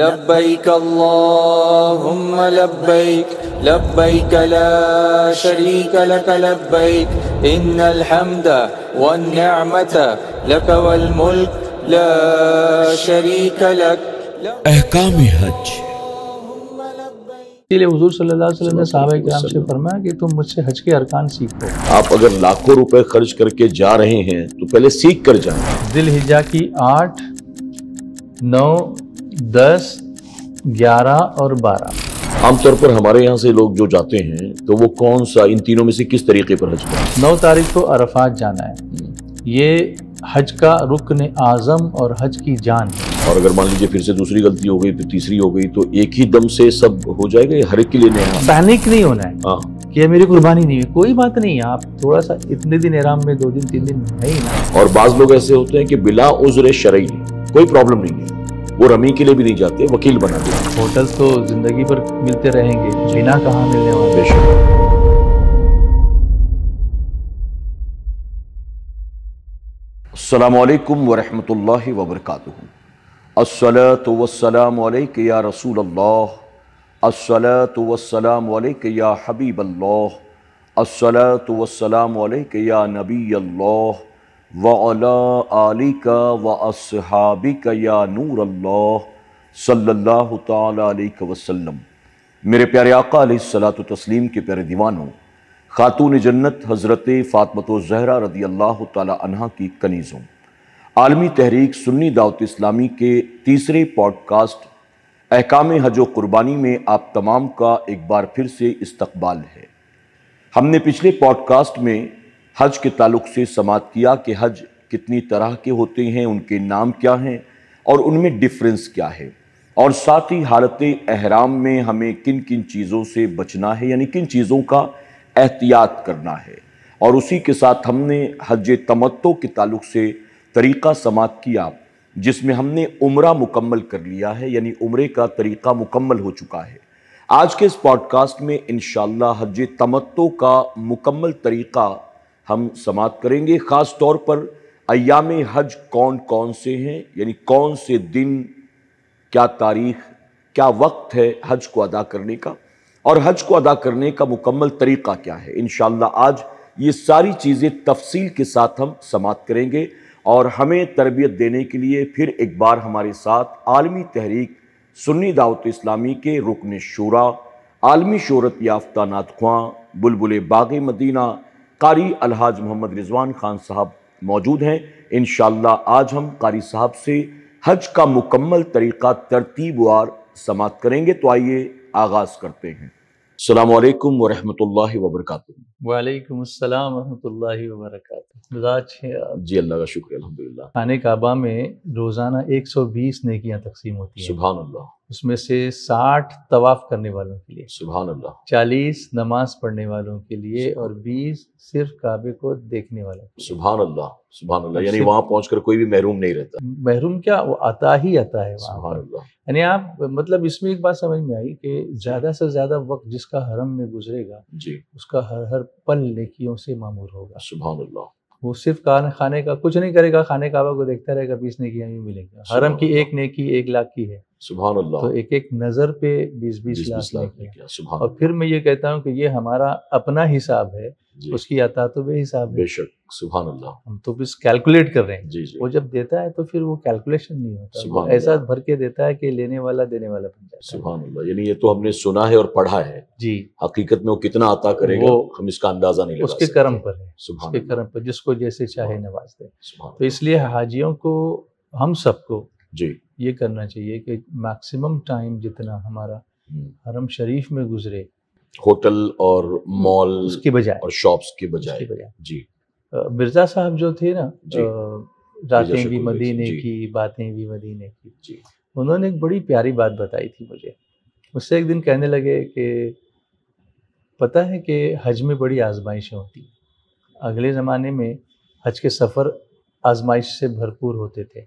لبيك اللهم لبيك لبيك لا شريك لك لبيك إن الحمد والنعمة لك والملك لا شريك لك अहकाम हज इसीलिए हुजूर सल्लल्लाहु ने साहब कराम से फरमाया कि तुम मुझसे हज के अरकान सीखो आप अगर लाखों रुपए खर्च करके जा रहे हैं तो पहले सीख कर जाए दिल हिजा की आठ नौ दस ग्यारह और बारह आमतौर पर हमारे यहाँ से लोग जो जाते हैं तो वो कौन सा इन तीनों में से किस तरीके पर हज करें नौ तारीख को अरफात जाना है हम्म। ये हज का रुकन आजम और हज की जान और अगर मान लीजिए फिर से दूसरी गलती हो गई फिर तीसरी हो गई तो एक ही दम से सब हो जाएगा हर एक के लिए नया पैनिक नहीं होना है आ, हाँ। कि ये मेरी कुर्बानी नहीं है कोई बात नहीं आप थोड़ा सा इतने दिन आराम में दो दिन तीन दिन नहीं ना और बाज लोग ऐसे होते हैं कि बिला उजरे शरई कोई प्रॉब्लम नहीं है वो रमी के लिए भी नहीं जाते वकील बना दिया होटल तो जिंदगी भर मिलते रहेंगे बिना कहाँ मिलने वाले बेशक अल्लाम वरहमल वबरक असलत वसलाम या रसूल अल्लाह असलत वसलाम या हबीबल्ला अल्लाह असलत वसलाम या नबी अल्लाह वाला आली का व असहाबी का या नूर अल्लाह सल्लल्लाहु अलैहि वसल्लम मेरे प्यारे आका सलात तस्लीम के प्यारे दीवानों खातून जन्नत हज़रत फ़ातमत जहरा रदी अल्लाह तहा की कनीज़ों आलमी तहरीक सुन्नी दावत इस्लामी के तीसरे पॉडकास्ट अहकाम हज व में आप तमाम का एक बार फिर से इस्तबाल है हमने पिछले पॉडकास्ट में हज के ताल्लुक से समात किया कि हज कितनी तरह के होते हैं उनके नाम क्या हैं और उनमें डिफरेंस क्या है और साथ ही हालत अहराम में हमें किन किन चीज़ों से बचना है यानी किन चीज़ों का एहतियात करना है और उसी के साथ हमने हज तमत्तो के ताल्लुक से तरीक़ा समात किया जिसमें हमने उम्र मुकम्मल कर लिया है यानी उम्र का तरीक़ा मुकम्मल हो चुका है आज के इस पॉडकास्ट में इन हज तमत्तो का मुकम्मल तरीक़ा हम समाप्त करेंगे ख़ास तौर पर अयाम हज कौन कौन से हैं यानी कौन से दिन क्या तारीख क्या वक्त है हज को अदा करने का और हज को अदा करने का मुकम्मल तरीक़ा क्या है इन आज ये सारी चीज़ें तफसील के साथ हम समाप्त करेंगे और हमें तरबियत देने के लिए फिर एक बार हमारे साथ आलमी तहरीक सुन्नी दावत इस्लामी के रुकन शुरा आलमी शहरत याफ्ता नातख्वा बुलबुल बाग मदीना कारी अलहाज मोहम्मद रिजवान खान साहब मौजूद हैं इन आज हम कारी साहब से हज का मुकम्मल तरीक़ा तरतीब वार समाप्त करेंगे तो आइए आगाज़ करते हैं वरहमत वरहमल वर्का वालेकुम अस्सलाम रहमतुल्लाहि व बरकातुहू जी अल्लाह का शुक्र अल्हम्दुलिल्लाह खाने काबा में रोज़ाना 120 नेकियां तकसीम होती है सुभान अल्लाह उसमें से 60 तवाफ़ करने वालों के लिए सुभान अल्लाह 40 नमाज पढ़ने वालों के लिए और 20 सिर्फ काबे को देखने वालों सुभान अल्लाह सुभान अल्लाह यानी अच्छा। वहाँ पहुँच कोई भी महरूम नहीं रहता महरूम क्या वो आता ही आता है अल्लाह यानी आप मतलब इसमें एक बात समझ में आई कि ज़्यादा से ज़्यादा वक्त जिसका हरम में गुजरेगा जी उसका हर हर पल लेखियों से मामूर होगा सुबह वो सिर्फ खाने खाने का कुछ नहीं करेगा खाने काबा को देखता रहेगा बीस नेकियां यूँ मिलेंगी हरम की एक नेकी एक लाख की है सुबह तो एक एक नज़र पे बीस बीस लाख और फिर मैं ये कहता हूँ कि ये हमारा अपना हिसाब है उसकी अता तो हिसाब है बेशक सुबह हम तो बस कैलकुलेट कर रहे हैं जी जी वो जब देता है तो फिर वो कैलकुलेशन नहीं होता ऐसा भर के देता है कि लेने वाला देने वाला बन जाए सुबह यानी ये तो हमने सुना है और पढ़ा है जी हकीकत में वो कितना आता करेगा हम इसका अंदाजा नहीं उसके कर्म पर है उसके कर्म पर जिसको जैसे चाहे नवाज दे तो इसलिए हाजियों को हम सबको जी ये करना चाहिए कि मैक्सिमम टाइम जितना हमारा हम्म। हरम शरीफ में गुजरे होटल और मॉल की बजाय और शॉप्स की बजाय जी मिर्जा साहब जो थे ना रातें भी मदीने की बातें भी मदीने की उन्होंने एक बड़ी प्यारी बात बताई थी मुझे मुझसे एक दिन कहने लगे कि पता है कि हज में बड़ी आजमाइशें होती हैं अगले ज़माने में हज के सफ़र आजमाइश से भरपूर होते थे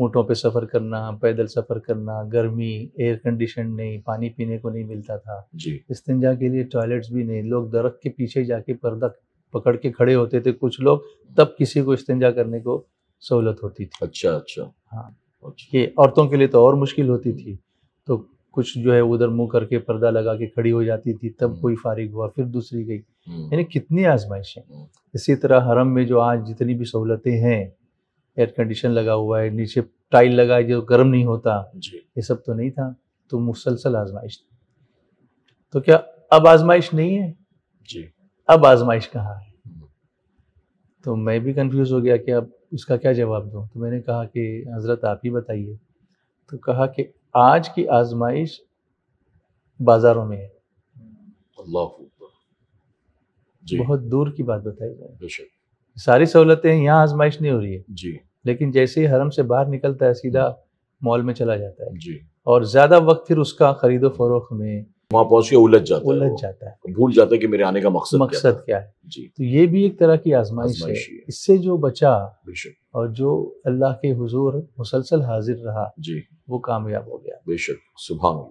ऊँटों पे सफ़र करना पैदल सफ़र करना गर्मी एयर कंडीशन नहीं पानी पीने को नहीं मिलता था इस्तंजा के लिए टॉयलेट्स भी नहीं लोग दरख्त के पीछे जाके पर्दा पकड़ के खड़े होते थे कुछ लोग तब किसी को इस्तेंजा करने को सहूलत होती थी अच्छा अच्छा हाँ अच्छा। ये औरतों के लिए तो और मुश्किल होती थी तो कुछ जो है उधर मुंह करके पर्दा लगा के खड़ी हो जाती थी तब हम्म। कोई फारिग हुआ फिर दूसरी गई हम्म। यानी कितनी आजमाइशें हम्म। इसी तरह हरम में जो आज जितनी भी सहूलतें हैं एयर कंडीशन लगा हुआ है नीचे टाइल लगा है जो गर्म नहीं होता ये सब तो नहीं था तो मुसलसल आजमाइश तो क्या अब आजमाइश नहीं है जी अब आजमाइश कहाँ है तो मैं भी कंफ्यूज हो गया कि अब इसका क्या जवाब दूँ तो मैंने कहा कि हज़रत आप ही बताइए तो कहा कि आज की आजमाइश बाज़ारों में है बहुत दूर की बात बताई जाए सारी सहूलतें यहाँ आजमाइश नहीं हो रही है जी लेकिन जैसे ही हरम से बाहर निकलता है सीधा हम्म। मॉल में चला जाता है जी और ज़्यादा वक्त फिर उसका खरीदो फरोख में वहाँ पहुंच के उलझ जाता उलझ है जाता है भूल जाता है कि मेरे आने का मकसद मकसद क्या है जी तो ये भी एक तरह की आजमाइश है इससे जो बचा और जो अल्लाह के हुजूर मुसलसल हाजिर रहा जी वो कामयाब हो गया बेशक सुबह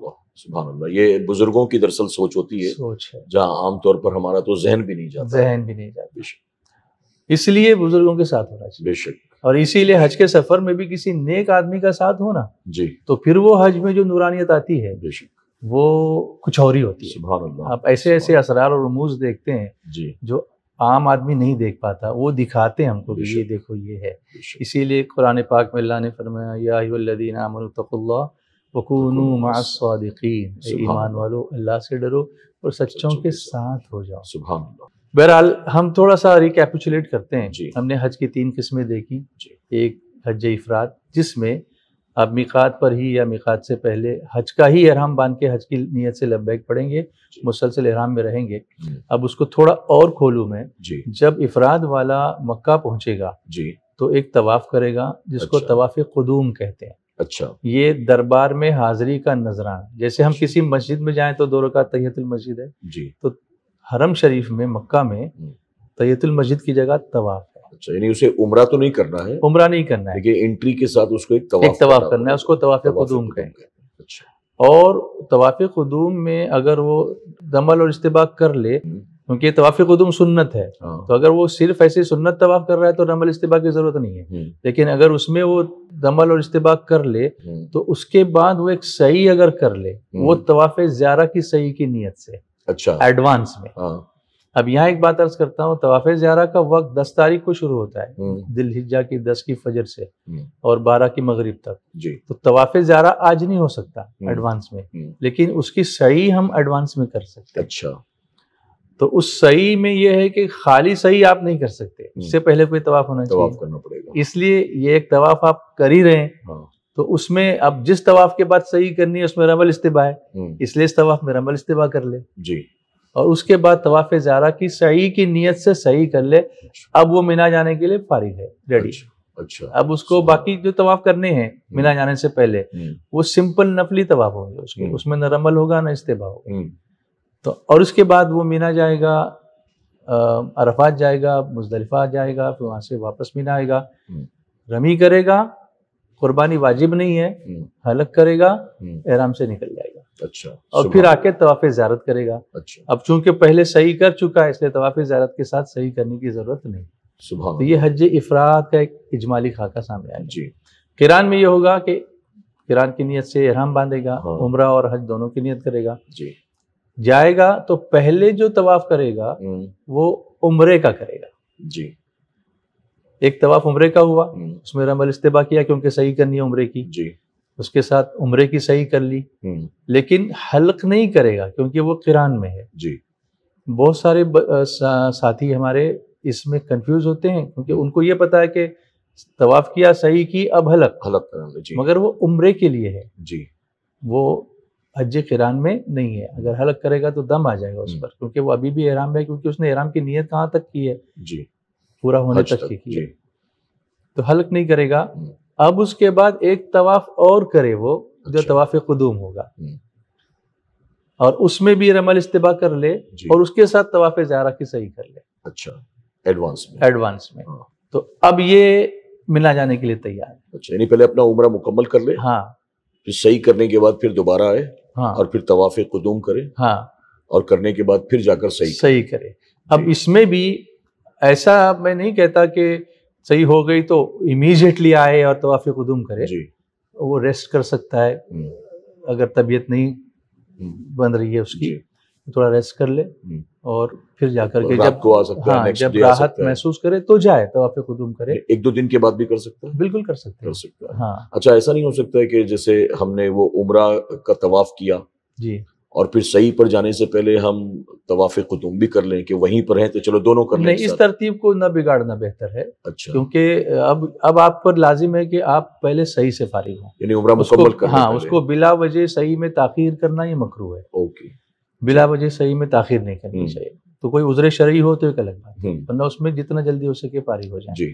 सुबह अल्लाह ये बुजुर्गों की दरअसल सोच होती है सोच है जहाँ आमतौर पर हमारा तो जहन भी नहीं जाता जहन भी नहीं जाता बेशक इसलिए बुजुर्गों के साथ होना चाहिए बेशक और इसीलिए हज के सफर में भी किसी नेक आदमी का साथ होना जी तो फिर वो हज में जो नूरानियत आती है बेशक वो कुछ और ही होती है आप ऐसे ऐसे असरार और रमूज देखते हैं जो आम आदमी नहीं देख पाता वो दिखाते हैं हमको कि ये देखो ये है इसीलिए कुरान पाक में अल्लाह ने फरमाया ईमान वालों अल्लाह से डरो और सच्चों के साथ हो जाओ सुबह बहरहाल हम थोड़ा सा रिकैपुचुलेट करते हैं हमने हज की तीन किस्में देखी एक हज इफरात जिसमें आप मिकात पर ही या मिकात से पहले हज का ही अहराम बांध के हज की नीयत से लब्बैक पढ़ेंगे मुसलसल अहराम में रहेंगे हम्म। अब उसको थोड़ा और खोलूँ मैं जब इफराद वाला मक्का पहुँचेगा तो एक तवाफ़ करेगा जिसको अच्छा। तवाफ़ कदूम कहते हैं अच्छा ये दरबार में हाजिरी का नजरान जैसे हम किसी मस्जिद में जाएं तो दो रखा तैयतुल मस्जिद है जी तो हरम शरीफ में मक्का में हम्म। तैयतुल मस्जिद की जगह तवाफ़ अच्छा यानी उसे उम्र तो नहीं करना है उमरा नहीं करना है एंट्री के साथ उसको एक तवाफ, एक तवाफ करना है उसको तवाफ खुदूम कहेंगे अच्छा और तवाफ खुदूम में अगर वो दमल और इस्तेबाक कर ले हम्म। क्योंकि तवाफ़ खुदूम सुन्नत है हाँ। तो अगर वो सिर्फ ऐसे सुन्नत तवाफ कर रहा है तो दमल इस्तेबाक की ज़रूरत नहीं है हम्म। लेकिन अगर उसमें वो दमल और इस्तेबाक कर ले हम्म। तो उसके बाद वो एक सही अगर कर ले वो तवाफ़ ज़्यारा की सही की नीयत से अच्छा एडवांस में हाँ। अब यहाँ एक बात अर्ज करता हूँ तवाफ़ ज़्यारा का वक्त दस तारीख को शुरू होता है हम्म। दिल हिज्जा की दस की फजर से हम्म। और बारह की मगरब तक जी। तो तवाफ़ ज़्यारा आज नहीं हो सकता हम्म। एडवांस में लेकिन उसकी सही हम एडवांस में कर सकते अच्छा तो उस सही में यह है कि खाली सही आप नहीं कर सकते उससे पहले कोई तवाफ होना तवाफ चाहिए करना पड़ेगा इसलिए ये एक तवाफ आप कर ही रहे हैं हाँ। तो उसमें अब जिस तवाफ के बाद सही करनी है उसमें रमल इस्तेबा है इसलिए इस तवाफ में रमल इस्तेबा कर ले जी और उसके बाद तवाफ ज़ारा की सही की नीयत से सही कर ले अब वो मिना जाने के लिए फारिग है रेडी अच्छा, अच्छा अब उसको अच्छा। बाकी जो तवाफ करने हैं हम्म। मिना जाने से पहले हम्म। वो सिंपल नफली तवाफ होंगे उसके हम्म। उसमें न रमल होगा ना इस्तेबा होगा तो और उसके बाद वो मिना जाएगा अरफात जाएगा मुजदलफा जाएगा फिर वहां से वापस मीना आएगा रमी करेगा कुर्बानी वाजिब नहीं है हलक करेगा आराम से निकल जाएगा अच्छा और फिर आके तवाफ ज्यारत करेगा अच्छा अब चूंकि पहले सही कर चुका है इसलिए तवाफ ज्यारत के साथ सही करने की जरूरत नहीं सुबह तो ये हज इफरात का एक इजमाली खाका सामने आया जी किरान में ये होगा कि किरान की नीयत से एहराम बांधेगा हाँ। और हज दोनों की नीयत करेगा जी जाएगा तो पहले जो तवाफ करेगा हम्म। वो उम्र का करेगा जी एक तवाफ उम्र का हुआ हम्म। उसमें रमल इस्तेबा किया क्योंकि सही करनी है उम्रे की जी उसके साथ उम्र की सही कर ली हम्म। लेकिन हल्क नहीं करेगा क्योंकि वो किरान में है जी बहुत सारे सा, साथी हमारे इसमें कंफ्यूज होते हैं क्योंकि उनको ये पता है कि तवाफ किया सही की अब हलक हलक जी मगर वो उम्रे के लिए है जी वो हज किरान में नहीं है अगर हलक करेगा तो दम आ जाएगा उस हम्म। पर क्योंकि वो अभी भी आराम है क्योंकि उसने आराम की नीयत कहाँ तक की है जी पूरा होने तक, तक की है तो हलक नहीं करेगा हम्म। अब उसके बाद एक तवाफ और करे वो जो अच्छा। तवाफ कदूम होगा हम्म। और उसमें भी रमल इस्तेबा कर ले और उसके साथ तवाफ जारा की सही कर ले अच्छा एडवांस में एडवांस में हाँ। तो अब ये मिला जाने के लिए तैयार है अच्छा यानी पहले अपना उम्र मुकम्मल कर ले हाँ फिर सही करने के बाद फिर दोबारा आए हाँ और फिर तवाफ कदूम करे हाँ और करने के बाद फिर जाकर सही सही करे अब इसमें भी ऐसा मैं नहीं कहता कि सही हो गई तो इमीजिएटली आए और तवाफ कदम करे जी। वो रेस्ट कर सकता है हम्म। अगर तबीयत नहीं हम्म। बन रही है उसकी तो थोड़ा रेस्ट कर ले हम्म। और फिर जाकर के जब को आ सकता हाँ, जब राहत महसूस करे तो जाए तो आप कुदुम करे एक दो दिन के बाद भी कर सकता है बिल्कुल कर सकते कर सकता है हाँ अच्छा ऐसा नहीं हो सकता है कि जैसे हमने वो उम्र का तवाफ किया जी और फिर सही पर जाने से पहले हम तवाफ़ कुतुम भी कर लें कि वहीं पर हैं तो चलो दोनों कर लें इस तरतीब को ना बिगाड़ना बेहतर है अच्छा क्योंकि अब अब आप पर लाजिम है कि आप पहले सही से फारिग हों यानी उम्र मुकम्मल कर हाँ उसको बिला वजह सही में ताखिर करना ये मकरू है ओके बिला वजह सही में ताखिर नहीं करनी हम्म। चाहिए तो कोई उजरे शरी हो तो एक अलग बात हम्म। वरना उसमें जितना जल्दी हो सके फारिग हो जाए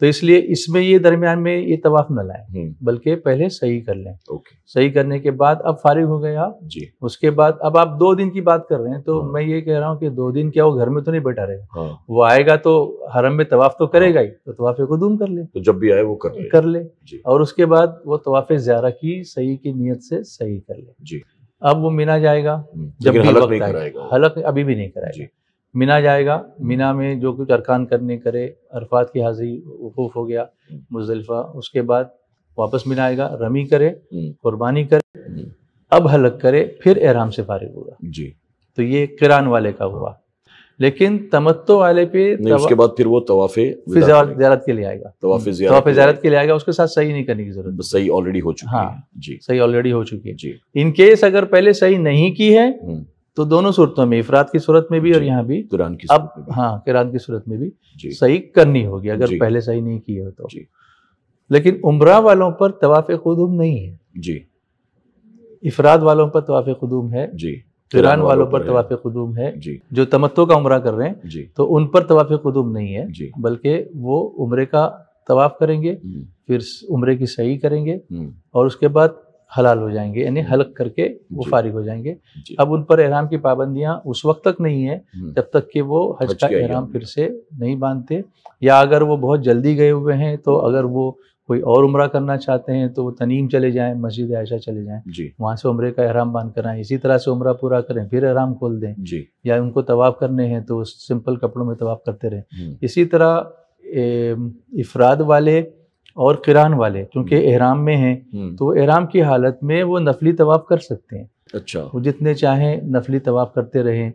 तो इसलिए इसमें ये दरमियान में ये तवाफ न लाए हम्म। बल्कि पहले सही कर लें ओके सही करने के बाद अब फारिग हो गए आप जी उसके बाद अब आप दो दिन की बात कर रहे हैं तो हाँ। मैं ये कह रहा हूँ कि दो दिन क्या वो घर में तो नहीं बैठा रहेगा हाँ। वो आएगा तो हरम में तवाफ तो करेगा ही तो तवाफे को दूम कर ले तो जब भी आए वो कर ले कर ले और उसके बाद वो तवाफे ज्यारा की सही की नीयत से सही कर ले जी अब वो मिना जाएगा हम्म। जब भी हलक अभी भी नहीं कराएगा मिना जाएगा मिना में जो कुछ अरकान करने करे अरफात की हाजिरी वकूफ़ हो गया मुजलफ़ा उसके बाद वापस मीना आएगा रमी करे हम्म। कुर्बानी करे हम्म। अब हलक करे फिर एहराम से फारिग होगा जी तो ये किरान वाले का हुआ लेकिन तमत्तो वाले पे उसके बाद फिर वो तवाफे ज्यारत के लिए आएगा तवाफे हम्म। तवाफे ज्यारत के लिए आएगा उसके साथ सही नहीं करने की जरूरत सही ऑलरेडी हो चुकी हाँ, है जी सही ऑलरेडी हो चुकी है जी इन केस अगर पहले सही नहीं की है तो दोनों सूरतों में इफरात की सूरत में भी और यहाँ भी कुरान की अब हाँ किरान की सूरत में भी सही करनी होगी अगर पहले सही नहीं किए हो तो लेकिन उम्र वालों पर तवाफ़ खुदूम नहीं है जी इफराद वालों पर तवाफ़ खुदूम है जी किरान वालों पर तवाफ़ खुदूम है जी जो तमत्तो का उम्र कर रहे हैं जी तो उन पर तवाफ़ खुदूम नहीं है जी बल्कि वो उम्र का तवाफ़ करेंगे हम्म। फिर उम्र की सही करेंगे हम्म। और उसके बाद हलाल हो जाएंगे यानी हलक करके वो फारिग हो जाएंगे अब उन पर एहराम की पाबंदियाँ उस वक्त तक नहीं है हम्म। जब तक कि वो हज, का एहराम फिर से नहीं बांधते या अगर वो बहुत जल्दी गए हुए हैं तो अगर वो कोई और उम्र करना चाहते हैं तो वो तनीम चले जाएं मस्जिद आयशा चले जाएं वहाँ से उम्र का एहराम बांध कराएं इसी तरह से उम्र पूरा करें फिर एहराम खोल दें या उनको तवाफ़ करने हैं तो सिंपल कपड़ों में तवाफ़ करते रहें हम्म। इसी तरह इफराद वाले और किरान वाले क्योंकि हम्म। एहराम में हैं हम्म। तो एहराम की हालत में वो नफली तवाफ़ कर सकते हैं अच्छा वो जितने चाहें नफली तवाफ़ करते रहें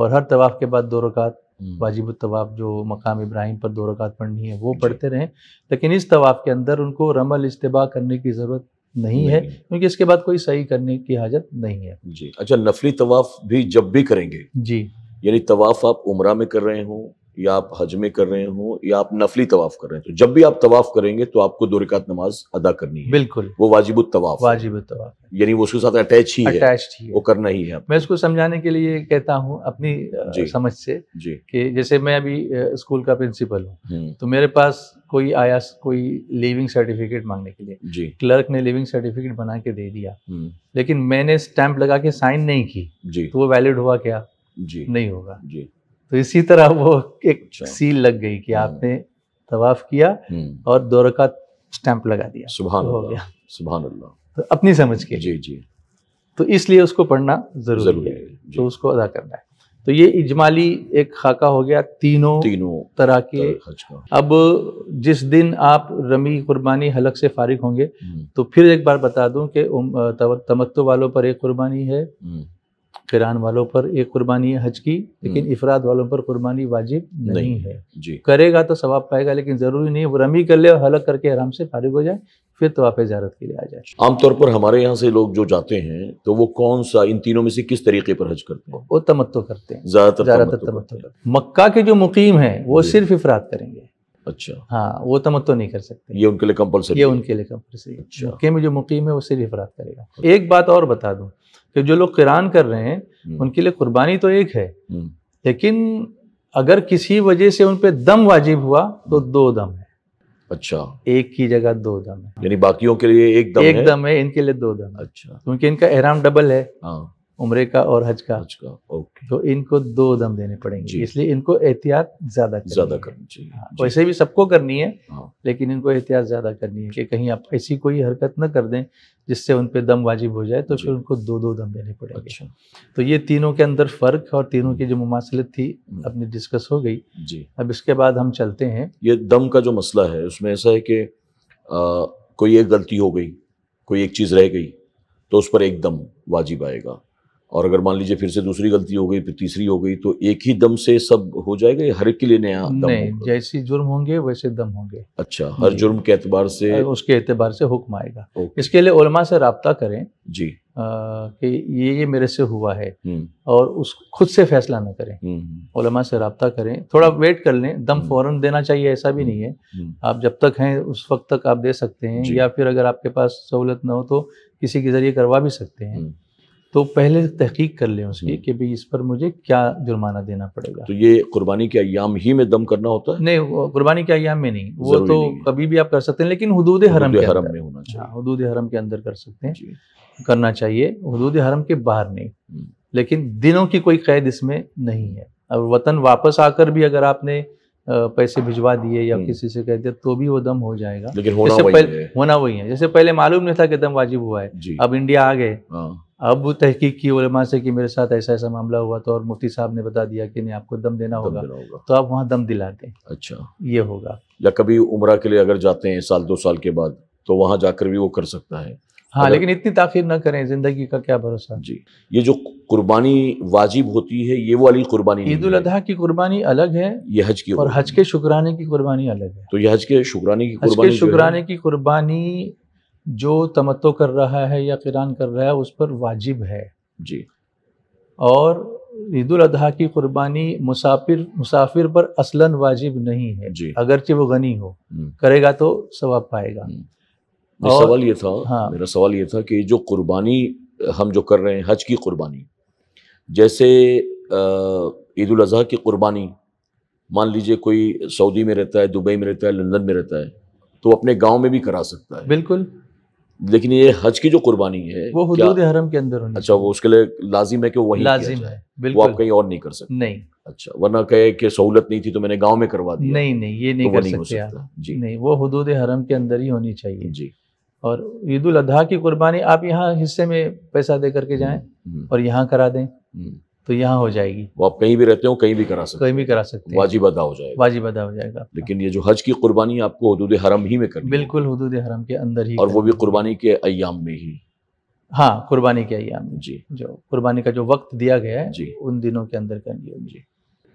और हर तवाफ़ के बाद दो रकात हम्म। वाजिब तवाफ़ जो मकाम इब्राहिम पर दो रकात पढ़नी है वो पढ़ते रहें लेकिन इस तवाफ़ के अंदर उनको रमल इस्तबा करने की ज़रूरत नहीं, नहीं है क्योंकि इसके बाद कोई सही करने की हाजत नहीं है जी अच्छा नफली तवाफ़ भी जब भी करेंगे जी यानी तवाफ़ आप उम्र में कर रहे हों या आप हज में कर रहे हो या आप नफली तवाफ कर रहे हैं तो जब भी आप तवाफ करेंगे तो आपको दो रिकात नमाज अदा करनी है बिल्कुल वो वाजिब तवाफ वाजिब तवाफ यानी वो उसके साथ अटैच ही अटैच ही है वो करना ही है मैं उसको समझाने के लिए कहता हूँ अपनी समझ से जी कि जैसे मैं अभी स्कूल का प्रिंसिपल हूँ हम्म। तो मेरे पास कोई आया कोई लिविंग सर्टिफिकेट मांगने के लिए जी क्लर्क ने लिविंग सर्टिफिकेट बना के दे दिया हम्म। लेकिन मैंने स्टैंप लगा के साइन नहीं की जी तो वो वैलिड हुआ क्या जी नहीं होगा जी तो इसी तरह वो एक अच्छा। सील लग गई कि हम्म। आपने तवाफ किया हम्म। और दौर का स्टैंप लगा दिया सुबह तो हो गया सुबह तो अपनी समझ के जी जी तो इसलिए उसको पढ़ना जरूरी, जरूरी है तो उसको अदा करना है तो ये इजमाली एक खाका हो गया तीनों तीनों तरह के अच्छा। अब जिस दिन आप रमी कुर्बानी हलक से फारिग होंगे हम्म। तो फिर एक बार बता दूं कि तमत्तो वालों पर एक कुर्बानी है किरान वालों पर एक कुर्बानी है हज की लेकिन हम्म। इफराद वालों पर कुर्बानी वाजिब नहीं, नहीं है जी। करेगा तो सवाब पाएगा लेकिन ज़रूरी नहीं वो रमी कर ले और हलक करके आराम से फारिग हो जाए फिर तो आप इजारत के लिए आ जाए आमतौर पर हमारे यहाँ से लोग जो जाते हैं तो वो कौन सा इन तीनों में से किस तरीके पर हज करते हैं वो तमत्तो करते हैं ज़्यादातर मक्का के जो मुकीम है वो सिर्फ इफराद करेंगे अच्छा हाँ वो तमत्तो नहीं कर सकते ये उनके लिए कम्पल्सरी ये उनके लिए कंपलसरी अच्छा। में जो मुकीम है वो सिर्फ इफराद करेगा अच्छा। एक बात और बता दूं कि जो लोग किरान कर रहे हैं हम्म। उनके लिए कुर्बानी तो एक है हम्म। लेकिन अगर किसी वजह से उन पर दम वाजिब हुआ तो हम्म। दो दम है अच्छा एक की जगह दो दम है यानी बाकियों के लिए एक दम एक है? दम है इनके लिए दो दम अच्छा क्योंकि इनका एहराम डबल है हाँ। उम्र का और हज का हज का ओके तो इनको दो दम देने पड़ेंगे इसलिए इनको एहतियात ज्यादा ज्यादा करनी चाहिए हाँ, वैसे भी सबको करनी है हाँ। लेकिन इनको एहतियात ज्यादा करनी है कि कहीं आप ऐसी कोई हरकत न कर दें जिससे उन पर दम वाजिब हो जाए तो फिर उनको दो दो दम देने पड़ेंगे अच्छा। तो ये तीनों के अंदर फ़र्क और तीनों की जो मुमासलत थी हम्म। अपनी डिस्कस हो गई जी अब इसके बाद हम चलते हैं ये दम का जो मसला है उसमें ऐसा है कि कोई एक गलती हो गई कोई एक चीज़ रह गई तो उस पर एक दम वाजिब आएगा और अगर मान लीजिए फिर से दूसरी गलती हो गई फिर तीसरी हो गई तो एक ही दम से सब हो जाएगा हर एक के लिए नया दम नहीं जैसे जुर्म होंगे वैसे दम होंगे अच्छा हर जुर्म के एतबार से उसके एतबार से हुक्म आएगा इसके लिए उलमा से रबता करें जी आ, कि ये ये मेरे से हुआ है हम्म। और उस खुद से फैसला ना करें हम्म, हम्म। उलमा से रबता करें थोड़ा वेट कर लें दम फौरन देना चाहिए ऐसा भी नहीं है आप जब तक हैं उस वक्त तक आप दे सकते हैं या फिर अगर आपके पास सहूलत ना हो तो किसी के ज़रिए करवा भी सकते हैं तो पहले तहकीक कर लें उसकी हम्म। कि भाई इस पर मुझे क्या जुर्माना देना पड़ेगा तो ये कुर्बानी के अयाम ही में दम करना होता है नहीं कुर्बानी के अयाम में नहीं वो तो नहीं कभी भी आप कर सकते हैं लेकिन हदूद हरम के हरम में होना चाहिए हदूद हाँ, हरम के अंदर कर सकते हैं करना चाहिए हदूद हरम के बाहर नहीं हम्म। लेकिन दिनों की कोई कैद इसमें नहीं है अब वतन वापस आकर भी अगर आपने पैसे भिजवा दिए या हम्म। किसी से कह दिया तो भी वो दम हो जाएगा लेकिन होना जैसे पहले होना वही है जैसे पहले मालूम नहीं था कि दम वाजिब हुआ है अब इंडिया आ गए हाँ। अब तहकीक की उलमा से कि मेरे साथ ऐसा ऐसा मामला हुआ तो और मुफ्ती साहब ने बता दिया कि नहीं आपको दम देना दम होगा, देना होगा। तो आप वहाँ दम दिलाते अच्छा ये होगा या कभी उम्र के लिए अगर जाते हैं साल दो साल के बाद तो वहाँ जाकर भी वो कर सकता है हाँ लेकिन इतनी ताखिर ना करें जिंदगी का क्या भरोसा जी ये जो कुर्बानी वाजिब होती है ये वाली कुर्बानी ईद उल अजहा की कुर्बानी अलग है ये हज की और हज के शुक्राने की कुर्बानी अलग है तो ये हज के शुक्राने की हज के शुक्राने की कुर्बानी जो तमत्तो कर रहा है या किरान कर रहा है उस पर वाजिब है जी और ईद उल अजहा की कुर्बानी मुसाफिर मुसाफिर पर असलन वाजिब नहीं है अगरचे वो गनी हो हम्म। करेगा तो सवाब पाएगा हम्म। और, सवाल ये था हाँ, मेरा सवाल ये था कि जो कुर्बानी हम जो कर रहे हैं हज की कुर्बानी जैसे ईद उल की कुर्बानी मान लीजिए कोई सऊदी में रहता है दुबई में रहता है लंदन में रहता है तो अपने गांव में भी करा सकता है बिल्कुल लेकिन ये हज की जो कुर्बानी है वो हदूद हरम के अंदर होनी अच्छा वो उसके लिए लाजिम है कि वही लाजिम है बिल्कुल वो आप कहीं और नहीं कर सकते नहीं अच्छा वरना कहे कि सहूलत नहीं थी तो मैंने गांव में करवा दी नहीं नहीं ये तो नहीं तो कर सकते, सकता। जी नहीं वो हदूद हरम के अंदर ही होनी चाहिए जी और ईद उल अजहा की कुर्बानी आप यहाँ हिस्से में पैसा दे करके जाएं हम्म। और यहाँ करा दें हम्म। तो यहाँ हो जाएगी वो आप कहीं भी रहते हो कहीं भी करा सकते कहीं भी करा सकते वाजिब अदा हो जाएगा वाजिब अदा हो जाएगा लेकिन ये जो हज की कुर्बानी आपको हदूद हरम ही में करनी बिल्कुल हदूद हरम के अंदर ही और वो भी कुर्बानी के अयाम में ही हाँ कुर्बानी के अयाम जी जो कुर्बानी का जो वक्त दिया गया है जी उन दिनों के अंदर करनी होगी जी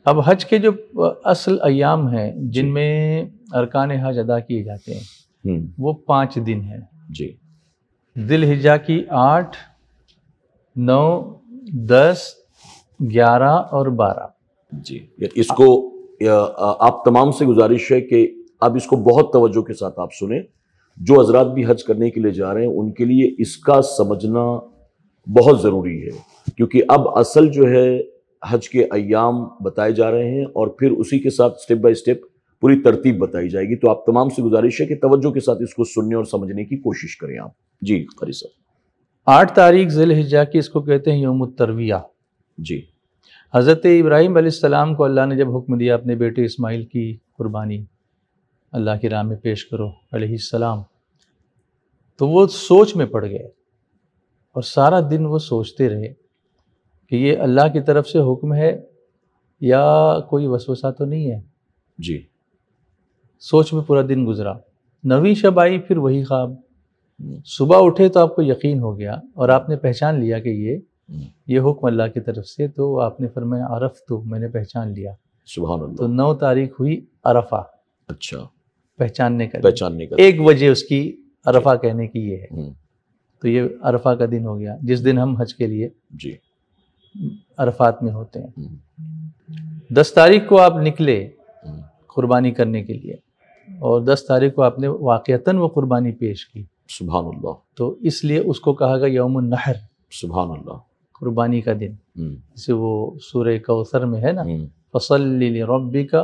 अब हज के जो असल अयाम हैं जिनमें अरकान हज अदा किए जाते हैं हम्म। वो पाँच दिन है जी दिल हिजा की आठ नौ दस ग्यारह और बारह जी इसको आप तमाम से गुजारिश है कि अब इसको बहुत तवज्जो के साथ आप सुने जो हजरात भी हज करने के लिए जा रहे हैं उनके लिए इसका समझना बहुत ज़रूरी है क्योंकि अब असल जो है हज के अयाम बताए जा रहे हैं और फिर उसी के साथ स्टेप बाय स्टेप पूरी तरतीब बताई जाएगी तो आप तमाम से गुजारिश है कि तवज्जो के साथ इसको सुनने और समझने की कोशिश करें आप जी खरी सर आठ तारीख जिल हिजा की इसको कहते हैं योम तरविया जी हज़रत इब्राहिम सलाम को अल्लाह ने जब हुक्म दिया अपने बेटे इस्माइल की कुर्बानी अल्लाह के राम में पेश करो सलाम तो वो सोच में पड़ गए और सारा दिन वो सोचते रहे कि ये अल्लाह की तरफ से हुक्म है या कोई वसवसा तो नहीं है जी सोच में पूरा दिन गुजरा नवी शब आई फिर वही ख्वाब सुबह उठे तो आपको यकीन हो गया और आपने पहचान लिया कि ये ये हुक्म अल्लाह की तरफ से तो आपने फरमाया अरफ तो मैंने पहचान लिया सुबह तो नौ तारीख हुई अरफा अच्छा पहचानने का पहचानने का एक वजह उसकी अरफा कहने की ये है हम्म। तो ये अरफा का दिन हो गया जिस दिन हम हज के लिए जी अरफात में होते हैं हम्म। दस तारीख को आप निकले हम्म। कुर्बानी करने के लिए और दस तारीख को आपने वाक़ता वो कुर्बानी पेश की सुबह तो इसलिए उसको कहा गया यौम नहर सुबह कुर्बानी का दिन जैसे हम्म। वो सूर्य कौसर में है ना हम्म। फसल रबी का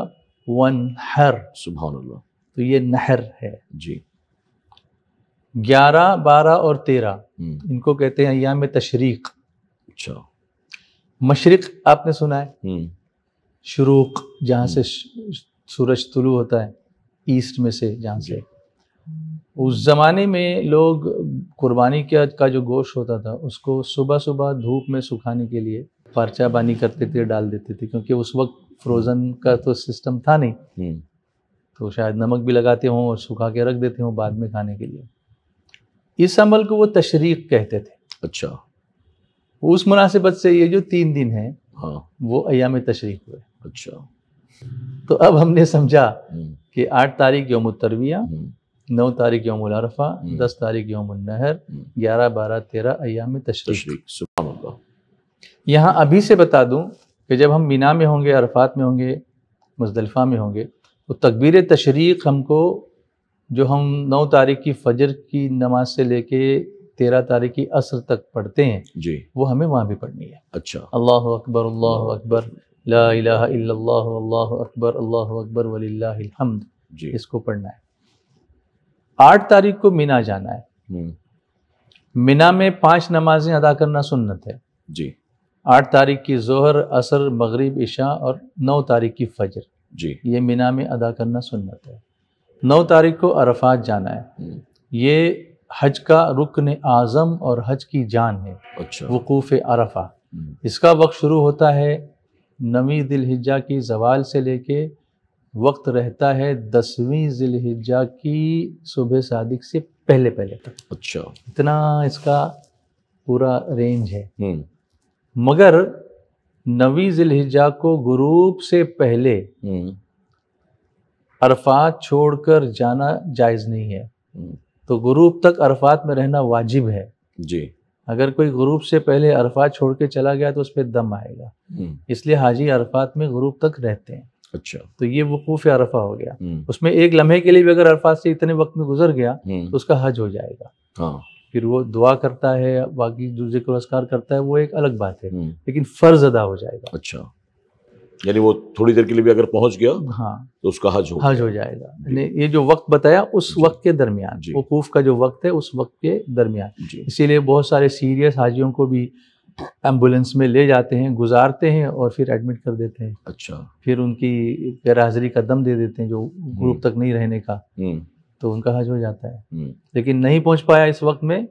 वन हर सुबह तो ये नहर है जी ग्यारह बारह और तेरह हम्म। इनको कहते हैं अयाम तशरीक अच्छा मशरक आपने सुना है शुरूक जहाँ से सूरज तुलू होता है ईस्ट में से जहाँ से उस ज़माने में लोग कुर्बानी के का जो गोश्त होता था उसको सुबह सुबह धूप में सुखाने के लिए पर्चा बानी करते थे डाल देते थे क्योंकि उस वक्त फ्रोज़न का तो सिस्टम था नहीं हम्म। तो शायद नमक भी लगाते हों और सुखा के रख देते हों बाद में खाने के लिए इस अमल को वो तशरीक कहते थे अच्छा उस मुनासिबत से ये जो तीन दिन हैं हाँ वो अयाम तशरीक हुए अच्छा तो अब हमने समझा हम्म। कि आठ तारीख योम तरविया हम्म। नौ तारीख योम अरफा हम्म। दस तारीख योम नहर हम्म। ग्यारह बारह तेरह अयाम तशरीक यहाँ अभी से बता दूँ कि जब हम मीना में होंगे अरफात में होंगे मुजदलफ़ा में होंगे तो तकबीर तशरीक हमको जो हम नौ तारीख की फजर की नमाज से लेके तेरह तारीख की असर तक पढ़ते हैं जी वो हमें वहाँ भी पढ़नी है अच्छा अल्लाह अकबर अल्लाह अकबर ला अल्लाह अकबर अल्लाह अकबर वलीहमद इसको पढ़ना है आठ तारीख को मीना जाना है मीना हम्म। में पांच नमाजें अदा करना सुन्नत है जी आठ तारीख की जोहर असर मगरिब इशा और नौ तारीख की फजर जी ये मीना में अदा करना सुन्नत है नौ तारीख को अरफात जाना है हम्म। ये हज का रुकन आज़म और हज की जान है अच्छा। वकूफ़ अरफा हम्म। इसका वक्त शुरू होता है नवी दिलहिजा की जवाल से लेके वक्त रहता है दसवीं जिलहिजा की सुबह सादिक से पहले पहले तक अच्छा इतना इसका पूरा रेंज है हम्म। मगर नवी जिलहिजा को गुरूप से पहले हम्म। अरफात छोड़कर जाना जायज़ नहीं है हम्म। तो ग्रुप तक अरफात में रहना वाजिब है जी अगर कोई ग्रुप से पहले अरफात छोड़ के चला गया तो उस पर दम आएगा हम्म। इसलिए हाजी अरफात में ग्रुप तक रहते हैं अच्छा तो ये वकूफ अरफा हो गया हम्म। उसमें एक लम्हे के लिए भी अगर अरफात से इतने वक्त में गुजर गया हम्म। तो उसका हज हो जाएगा हाँ। फिर वो दुआ करता है बाकी को जिक्र करता है वो एक अलग बात है लेकिन फर्ज अदा हो जाएगा अच्छा यानी वो थोड़ी देर के लिए भी अगर पहुंच गया हाँ तो उसका हज हो हज हो जाएगा ये जो वक्त बताया उस वक्त के दरमियान वकूफ का जो वक्त है उस वक्त के दरमियान इसीलिए बहुत सारे सीरियस हाजियों को भी एम्बुलेंस में ले जाते हैं गुजारते हैं और फिर एडमिट कर देते हैं अच्छा फिर उनकी गैर हाजरी का दम दे देते हैं जो ग्रुप हम्म। तक नहीं रहने का हम्म। तो उनका हज हो जाता है हम्म। लेकिन नहीं पहुंच पाया इस वक्त में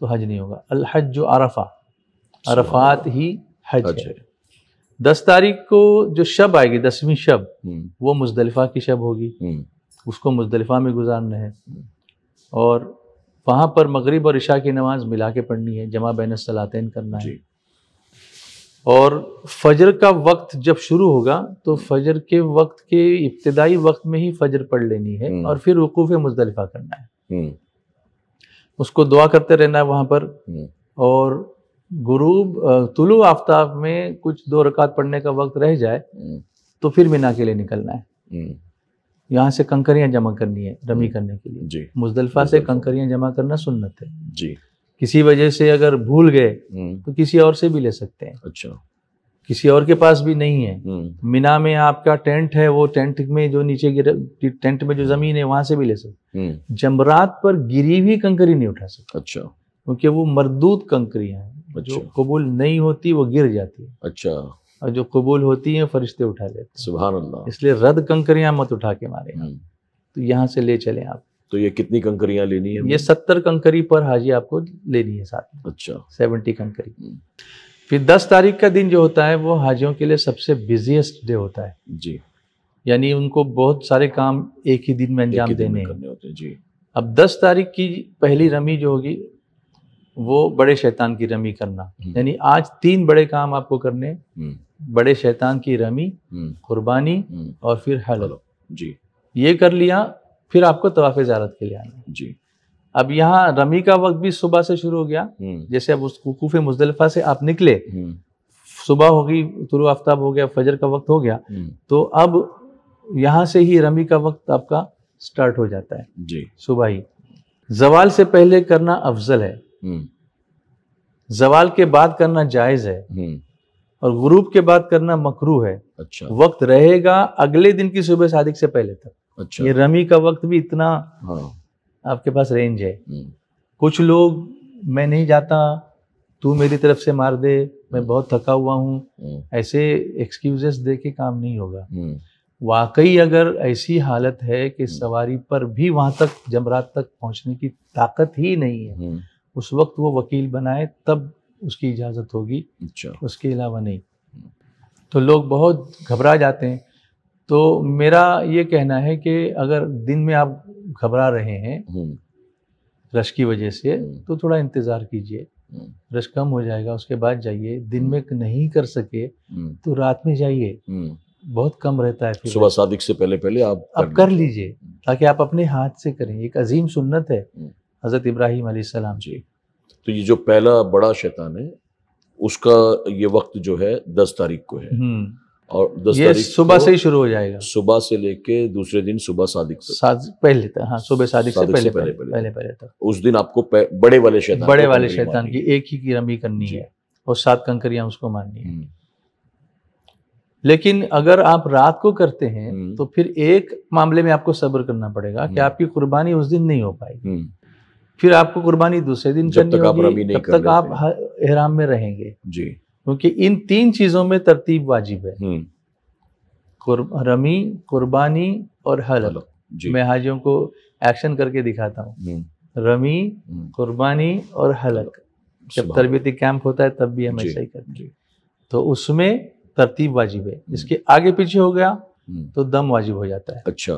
तो हज नहीं होगा अलहज जो अरफा अरफात ही हज, है। दस तारीख को जो शब आएगी दसवीं शब हम्म। वो मुजदलिफा की शब होगी हम्म। उसको मुजदलिफा में गुजारना है हम्म। और वहाँ पर मगरिब और ईशा की नमाज मिला के पढ़नी है जमा बैन सलातेन करना है और फजर का वक्त जब शुरू होगा तो फजर के वक्त के इब्तदाई वक्त में ही फजर पढ़ लेनी है और फिर वकूफ मुजदलिफा करना है उसको दुआ करते रहना है वहाँ पर और गुरूब तुलु आफ्ताब में कुछ दो रकात पढ़ने का वक्त रह जाए हम्म। तो फिर मीना के लिए निकलना है हम्म। यहाँ से कंकरियां जमा करनी है रमी हम्म। करने के लिए जी मुजदलफा से कंकरियां जमा करना सुन्नत है जी किसी वजह से अगर भूल गए तो किसी और से भी ले सकते हैं अच्छा किसी और के पास भी नहीं है मीना में आपका टेंट है वो टेंट में जो नीचे गिर टेंट में जो जमीन है वहां से भी ले सकते जमरात पर गिरी हुई कंकरी नहीं उठा सकते अच्छा क्योंकि वो मरदूत कंकरियां हैं जो अच्छा। कबूल नहीं होती वो गिर जाती है अच्छा और जो कबूल होती है फरिश्ते उठा लेते सुबह इसलिए रद्द कंकरियां मत उठा के मारे हम्म। तो यहाँ से ले चले आप तो ये कितनी कंकरियां लेनी है ये सत्तर कंकरी पर हाजी आपको लेनी है साथ अच्छा सेवेंटी कंकरी हम्म। फिर दस तारीख का दिन जो होता है वो हाजियों के लिए सबसे बिजिएस्ट डे होता है जी यानी उनको बहुत सारे काम एक ही दिन में अंजाम देने होते हैं जी अब दस तारीख की पहली रमी जो होगी वो बड़े शैतान की रमी करना हम्म। यानी आज तीन बड़े काम आपको करने हम्म। बड़े शैतान की रमी हम्म। कुर्बानी और फिर हलो जी ये कर लिया फिर आपको तवाफ जारत के लिए आना जी अब यहाँ रमी का वक्त भी सुबह से शुरू हो गया जैसे अब उस कुकूफ मुजलफा से आप निकले सुबह होगी तुरु आफ्ताब हो गया फजर का वक्त हो गया तो अब यहाँ से ही रमी का वक्त आपका स्टार्ट हो जाता है जी सुबह ही जवाल से पहले करना अफजल है हम्म। जवाल के बाद करना जायज है हम्म। और गुरूब के बाद करना मकरू है अच्छा वक्त रहेगा अगले दिन की सुबह शादी से पहले तक अच्छा ये रमी का वक्त भी इतना हाँ। आपके पास रेंज है हम्म। कुछ लोग मैं नहीं जाता तू मेरी तरफ से मार दे मैं बहुत थका हुआ हूँ ऐसे एक्सक्यूजेस दे के काम नहीं होगा वाकई अगर ऐसी हालत है कि सवारी पर भी वहां तक जमरात तक पहुंचने की ताकत ही नहीं है उस वक्त वो वकील बनाए तब उसकी इजाज़त होगी अच्छा। उसके अलावा नहीं तो लोग बहुत घबरा जाते हैं तो मेरा ये कहना है कि अगर दिन में आप घबरा रहे हैं हम्म। रश की वजह से हम्म। तो थोड़ा इंतज़ार कीजिए हम्म। रश कम हो जाएगा उसके बाद जाइए दिन में नहीं कर सके तो रात में जाइए बहुत कम रहता है सुबह सादिक से पहले पहले आप अब कर लीजिए ताकि आप अपने हाथ से करें एक अजीम सुन्नत है हज़रत इब्राहिम सलाम जी तो ये जो पहला बड़ा शैतान है उसका ये वक्त जो है दस तारीख को है हम्म। और दस ये सुबह से ही शुरू हो जाएगा सुबह से लेके दूसरे दिन सुबह सादिक पहले तक हाँ सुबह सादिक, से, पहले, पहले, पहले पहले पहले तक उस दिन आपको बड़े वाले शैतान बड़े वाले शैतान की एक ही की रमी करनी है और सात कंकरियां उसको मारनी है हम्म। लेकिन अगर आप रात को करते हैं हम्म। तो फिर एक मामले में आपको सब्र करना पड़ेगा कि आपकी कुर्बानी उस दिन नहीं हो पाएगी फिर आपको कुर्बानी दूसरे दिन करनी होगी तब तक आप एहराम में रहेंगे जी क्योंकि इन तीन चीजों में तरतीब वाजिब है हम्म। रमी कुर्बानी और हल मैं हाजियों को एक्शन करके दिखाता हूँ हम्म। रमी हम्म। कुर्बानी और हलक जब तरबती कैंप होता है तब भी हम ऐसा ही करते हैं तो उसमें तरतीब वाजिब है इसके आगे पीछे हो गया तो दम वाजिब हो जाता है अच्छा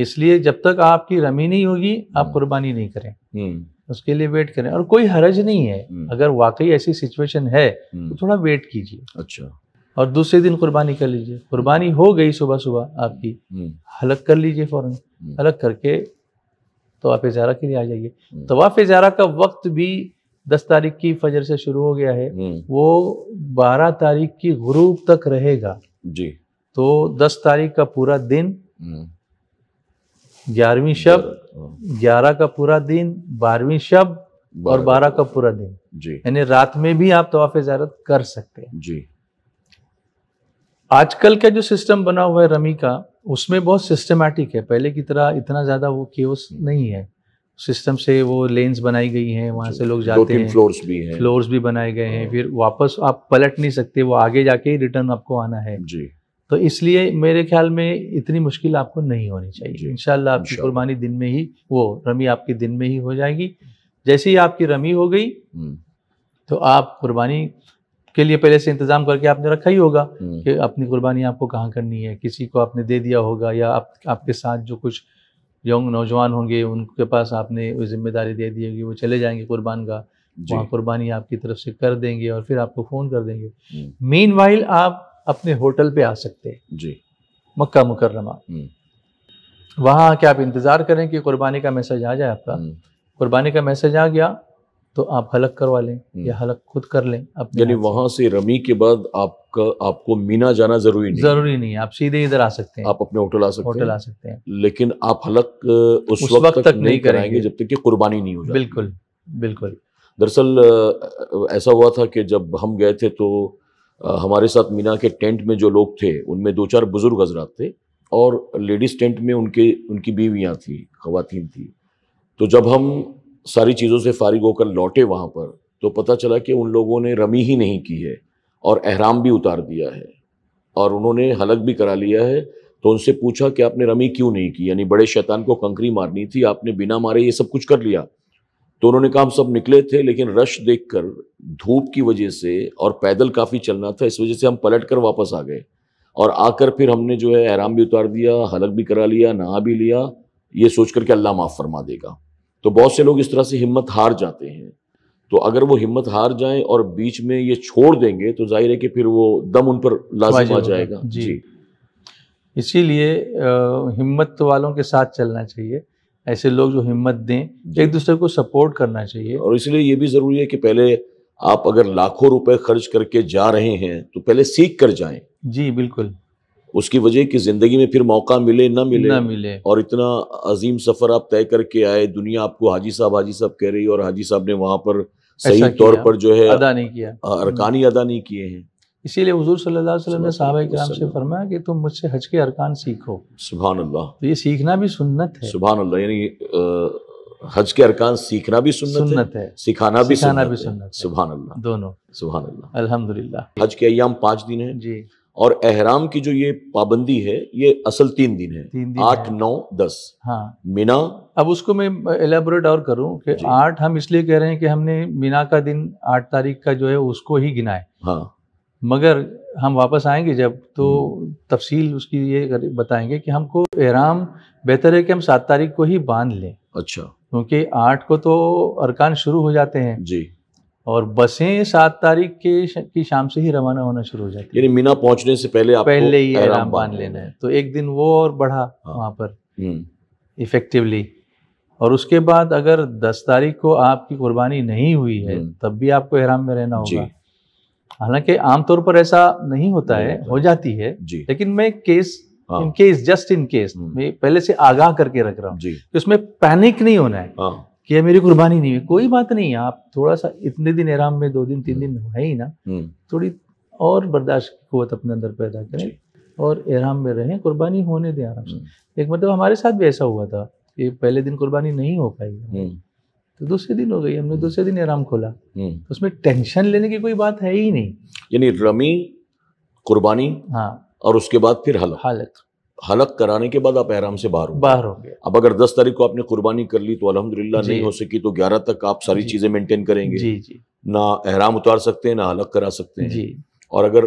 इसलिए जब तक आपकी रमी नहीं होगी आप हम्म। कुर्बानी नहीं करें हम्म। उसके लिए वेट करें और कोई हरज नहीं है हम्म। अगर वाकई ऐसी सिचुएशन है तो थोड़ा वेट कीजिए अच्छा और दूसरे दिन कुर्बानी कर लीजिए कुर्बानी हो गई सुबह सुबह आपकी हलक कर लीजिए फौरन हलक करके तो आप इजारा के लिए आ जाइए तवाफ तो इजारा का वक्त भी दस तारीख की फजर से शुरू हो गया है वो बारह तारीख की गुरूब तक रहेगा जी तो दस तारीख का पूरा दिन ग्यारहवीं शब्द हाँ। ग्यारह का पूरा दिन बारहवीं शब्द और बारह का पूरा दिन जी यानी रात में भी आप तवाफ जारत कर सकते हैं जी आजकल का जो सिस्टम बना हुआ है रमी का उसमें बहुत सिस्टमेटिक है पहले की तरह इतना ज्यादा वो केस हाँ। नहीं है सिस्टम से वो लेन्स बनाई गई हैं वहाँ से लोग जाते हैं फ्लोर्स भी हैं फ्लोर्स भी बनाए गए हैं हाँ। फिर वापस आप पलट नहीं सकते वो आगे जाके ही रिटर्न आपको आना है जी तो इसलिए मेरे ख्याल में इतनी मुश्किल आपको नहीं होनी चाहिए इनशाला आपकी कुर्बानी दिन में ही वो रमी आपके दिन में ही हो जाएगी जैसे ही आपकी रमी हो गई हम्म। तो आप कुर्बानी के लिए पहले से इंतजाम करके आपने रखा ही होगा हम्म। कि अपनी कुर्बानी आपको कहाँ करनी है किसी को आपने दे दिया होगा या आप आपके साथ जो कुछ यंग नौजवान होंगे उनके पास आपने जिम्मेदारी दे दी होगी वो चले जाएंगे कुर्बान का वहाँ कुर्बानी आपकी तरफ से कर देंगे और फिर आपको फ़ोन कर देंगे मीन हम्म। आप अपने होटल पे आ सकते हैं जी मक्का मुकर्रमा हम्म। वहाँ आके आप इंतज़ार करें कि कुर्बानी का मैसेज आ जाए आपका हम्म। कुर्बानी का मैसेज आ गया तो आप हलक करवा लें हम्म। या हलक खुद कर लें अपने यानी वहां से रमी के बाद आपका आपको मीना जाना जरूरी नहीं जरूरी नहीं आप सीधे इधर आ सकते हैं आप अपने होटल आ सकते होटल आ सकते हैं लेकिन आप हलक उस, उस वक्त, वक्त तक, तक नहीं कराएंगे जब तक कि कुर्बानी नहीं हो जाए बिल्कुल बिल्कुल दरअसल ऐसा हुआ था कि जब हम गए थे तो हमारे साथ मीना के टेंट में जो लोग थे उनमें दो चार बुज़ुर्ग हजरात थे और लेडीज़ टेंट में उनके उनकी बीवियाँ थी खातन थी तो जब हम सारी चीज़ों से फारिग होकर लौटे वहाँ पर तो पता चला कि उन लोगों ने रमी ही नहीं की है और अहराम भी उतार दिया है और उन्होंने हलक भी करा लिया है तो उनसे पूछा कि आपने रमी क्यों नहीं की यानी बड़े शैतान को कंकरी मारनी थी आपने बिना मारे ये सब कुछ कर लिया तो उन्होंने कहा हम सब निकले थे लेकिन रश देखकर धूप की वजह से और पैदल काफ़ी चलना था इस वजह से हम पलट कर वापस आ गए और आकर फिर हमने जो है आराम भी उतार दिया हलक भी करा लिया नहा भी लिया ये सोच करके अल्लाह माफ़ फरमा देगा तो बहुत से लोग इस तरह से हिम्मत हार जाते हैं तो अगर वो हिम्मत हार जाएं और बीच में ये छोड़ देंगे तो जाहिर है कि फिर वो दम उन पर लाजिम आ जाएगा जी, जी। इसीलिए हिम्मत वालों के साथ चलना चाहिए ऐसे लोग जो हिम्मत दें एक दूसरे को सपोर्ट करना चाहिए और इसलिए ये भी ज़रूरी है कि पहले आप अगर लाखों रुपए खर्च करके जा रहे हैं तो पहले सीख कर जाएं जी बिल्कुल उसकी वजह कि जिंदगी में फिर मौका मिले ना मिले ना मिले और इतना अजीम सफर आप तय करके आए दुनिया आपको हाजी साहब हाजी साहब कह रही और हाजी साहब ने वहां पर सही तौर पर जो है अदा नहीं किया अरकानी अदा नहीं किए हैं इसीलिए हजूर सल्लाम ने साहब कराम से फरमाया कि तुम मुझसे हज के अरकान सीखो सुबह अल्लाह तो ये सीखना भी सुन्नत है सुबह अल्लाह यानी हज के अरकान सीखना भी सुन्नत, सुन्नत है, है। सिखाना भी सिखाना भी सुन्नत सुबहान अल्लाह दोनों सुबह अल्लाह अल्हम्दुलिल्लाह हज के अयाम पाँच दिन है जी और एहराम की जो ये पाबंदी है ये असल तीन दिन है तीन दिन आठ नौ दस हाँ मीना अब उसको मैं एलेबोरेट और करूं कि आठ हम इसलिए कह रहे हैं कि हमने मीना का दिन आठ तारीख का जो है उसको ही गिनाए हाँ मगर हम वापस आएंगे जब तो हम्म। तफसील उसकी ये बताएंगे कि हमको एहराम बेहतर है कि हम सात तारीख को ही बांध लें अच्छा क्योंकि आठ को तो अरकान शुरू हो जाते हैं जी और बसें सात तारीख के की शाम से ही रवाना होना शुरू हो जाती है यानी मीना पहुंचने से पहले आपको पहले ही एहराम बांध लेना है तो एक दिन वो और बढ़ा हाँ। वहाँ पर हम्म। इफेक्टिवली और उसके बाद अगर दस तारीख को आपकी कुर्बानी नहीं हुई है हम्म। तब भी आपको एहराम में रहना होगा हालांकि आमतौर पर ऐसा नहीं होता है हो जाती है लेकिन मैं केस हाँ। In case just in case हम्म। मैं पहले से आगाह करके रख रहा हूँ उसमें पैनिक नहीं होना है हाँ। कि ये मेरी कुर्बानी नहीं है कोई बात नहीं है आप थोड़ा सा इतने दिन आराम में दो दिन तीन हम्म। दिन तो है ही ना हम्म। थोड़ी और बर्दाश्त की कुत अपने अंदर पैदा करें और आराम में रहें कुर्बानी होने दें आराम से एक मतलब हमारे साथ भी ऐसा हुआ था कि पहले दिन कुर्बानी नहीं हो पाई तो दूसरे दिन हो गई हमने हम्म। दूसरे दिन आराम खोला हम्म। तो उसमें टेंशन लेने की कोई बात है ही नहीं यानी रमी कुर्बानी हाँ और उसके बाद फिर हलक हालत हलक कराने के बाद आप आराम से बाहर हो बाहर हो गए अब अगर 10 तारीख को आपने कुर्बानी कर ली तो अल्हम्दुलिल्लाह नहीं हो सकी तो 11 तक आप सारी चीजें मेंटेन करेंगे जी जी ना अहराम उतार सकते हैं ना हलक करा सकते हैं जी और अगर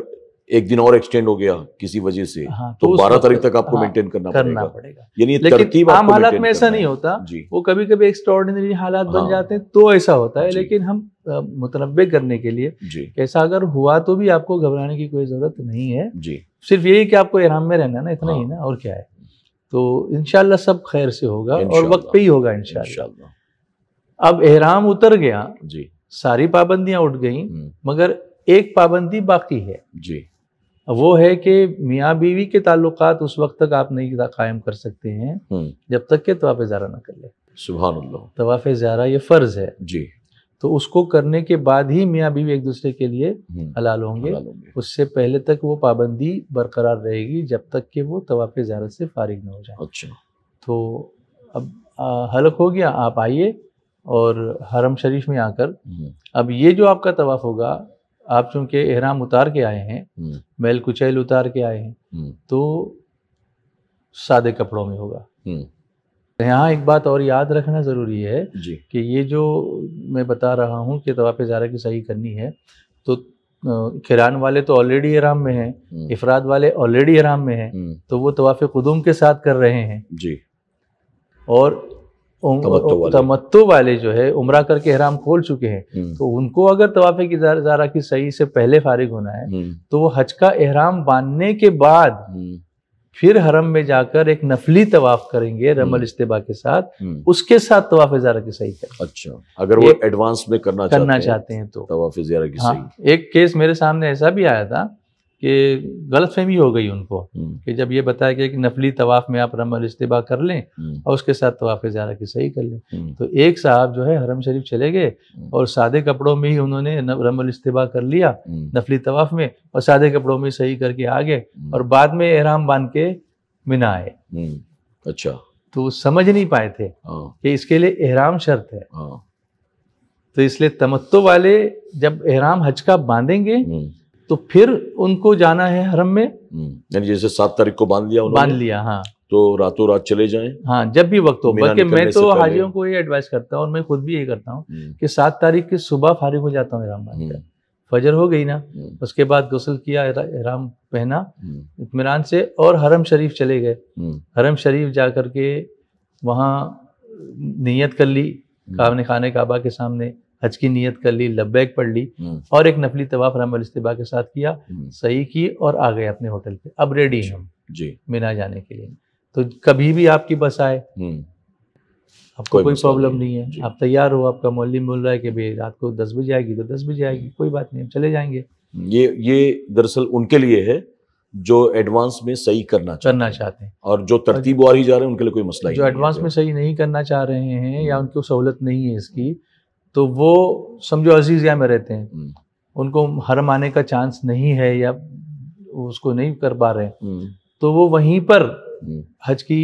एक दिन और एक्सटेंड हो गया किसी वजह से हाँ, तो, तो बारह तारीख तक आपको हाँ, मेंटेन करना, करना पड़ेगा, पड़ेगा। यानी आम हालात में ऐसा नहीं होता वो कभी कभी एक्स्ट्रॉर्डिनरी हालात हाँ, बन जाते हैं तो ऐसा होता है लेकिन हम मुतनबे करने के लिए ऐसा अगर हुआ तो भी आपको घबराने की कोई जरूरत नहीं है सिर्फ यही कि आपको आराम में रहना ना इतना ही हाँ। ना और क्या है तो इनशाला सब खैर से होगा और वक्त पे ही होगा इनशाला अब एहराम उतर गया जी सारी पाबंदियां उठ गई हम्म। मगर एक पाबंदी बाकी है जी वो है कि मियाँ बीवी के ताल्लुक उस वक्त तक आप नहीं कायम कर सकते हैं हम्म। जब तक के तवाफ़ ज़ारा ना कर ले तवाफ़ ज़ारा ये फ़र्ज़ है जी तो उसको करने के बाद ही मियाँ बीवी एक दूसरे के लिए हम्म। हलाल होंगे।, होंगे उससे पहले तक वो पाबंदी बरकरार रहेगी जब तक कि वो तवाफ़ ज़ारा से फारिग ना हो जाए अच्छा तो अब हलक हो गया आप आइए और हरम शरीफ में आकर हम्म। अब ये जो आपका तवाफ़ होगा आप चूंकि एहराम उतार के आए हैं मैल हम्म। कुचैल उतार के आए हैं हम्म। तो सादे कपड़ों में होगा हम्म। यहाँ एक बात और याद रखना ज़रूरी है कि ये जो मैं बता रहा हूँ कि तवा पे ज़ारा की सही करनी है तो किरान वाले तो ऑलरेडी आराम में हैं इफराद वाले ऑलरेडी आराम में हैं तो वो तवाफ़ कुदुम के साथ कर रहे हैं जी और तमत्तो वाले जो है उम्र करके हराम खोल चुके हैं हम्म। तो उनको अगर तवाफे की जारा की सही से पहले फारिग होना है हम्म। तो वो हज का एहराम बांधने के बाद हम्म। फिर हरम में जाकर एक नफली तवाफ करेंगे रमल इस्तेबा के साथ उसके साथ तवाफ जारा की सही करें अच्छा अगर वो एडवांस में करना करना चाहते हैं तो तवाफ जारा की हाँ, सही एक केस मेरे सामने ऐसा भी आया था कि गलत फहमी हो गई उनको हम्म। कि जब ये बताया गया कि नफली तवाफ़ में आप रमल इस्तेबा कर लें हम्म। और उसके साथ तवाफ़ ज़्यादा की सही कर लें हम्म। तो एक साहब जो है हरम शरीफ चले गए और सादे कपड़ों में ही उन्होंने रमल इस्तेबा कर लिया नफली तवाफ़ में और सादे कपड़ों में सही करके आ गए और बाद में एहराम बांध के मिना आए अच्छा तो समझ नहीं पाए थे हाँ। कि इसके लिए एहराम शर्त है हाँ। तो इसलिए तमत्तो वाले जब एहराम हज का बांधेंगे तो फिर उनको जाना है हरम में हम्म, यानी जैसे सात तारीख को बांध लिया बांध लिया हाँ तो रातों रात चले जाए हाँ जब भी वक्त हो बल्कि मैं तो हाजियों को ये एडवाइस करता हूँ और मैं खुद भी ये करता हूँ हम्म। कि सात तारीख की सुबह फारिग हो जाता हूँ इराम हम्म। फजर हो गई ना उसके बाद गसल किया इहराम पहना इतमान से और हरम शरीफ चले गए हरम शरीफ जा करके वहाँ नीयत कर ली काबन खान काबा के सामने हज की नीयत कर ली लब्बैक पढ़ ली हम्म। और एक नफली तवाफ राम इस्तीबा के साथ किया हम्म। सही की और आ गए अपने होटल पे अब रेडी हम जी मिना जाने के लिए तो कभी भी आपकी बस आए हम्म। आपको कोई प्रॉब्लम नहीं है आप तैयार हो आपका मोल बोल रहा है कि भाई रात को दस बजे आएगी तो दस बजे आएगी कोई बात नहीं चले जाएंगे ये ये दरअसल उनके लिए है जो एडवांस में सही करना चाहते करना चाहते हैं और जो तरतीब वार ही जा रहे हैं उनके लिए कोई मसला जो एडवांस में सही नहीं करना चाह रहे हैं या उनको सहूलत नहीं है इसकी तो वो समझो अजीज या में रहते हैं हम्म। उनको हरम आने का चांस नहीं है या उसको नहीं कर पा रहे हम्म। तो वो वहीं पर हम्म। हज की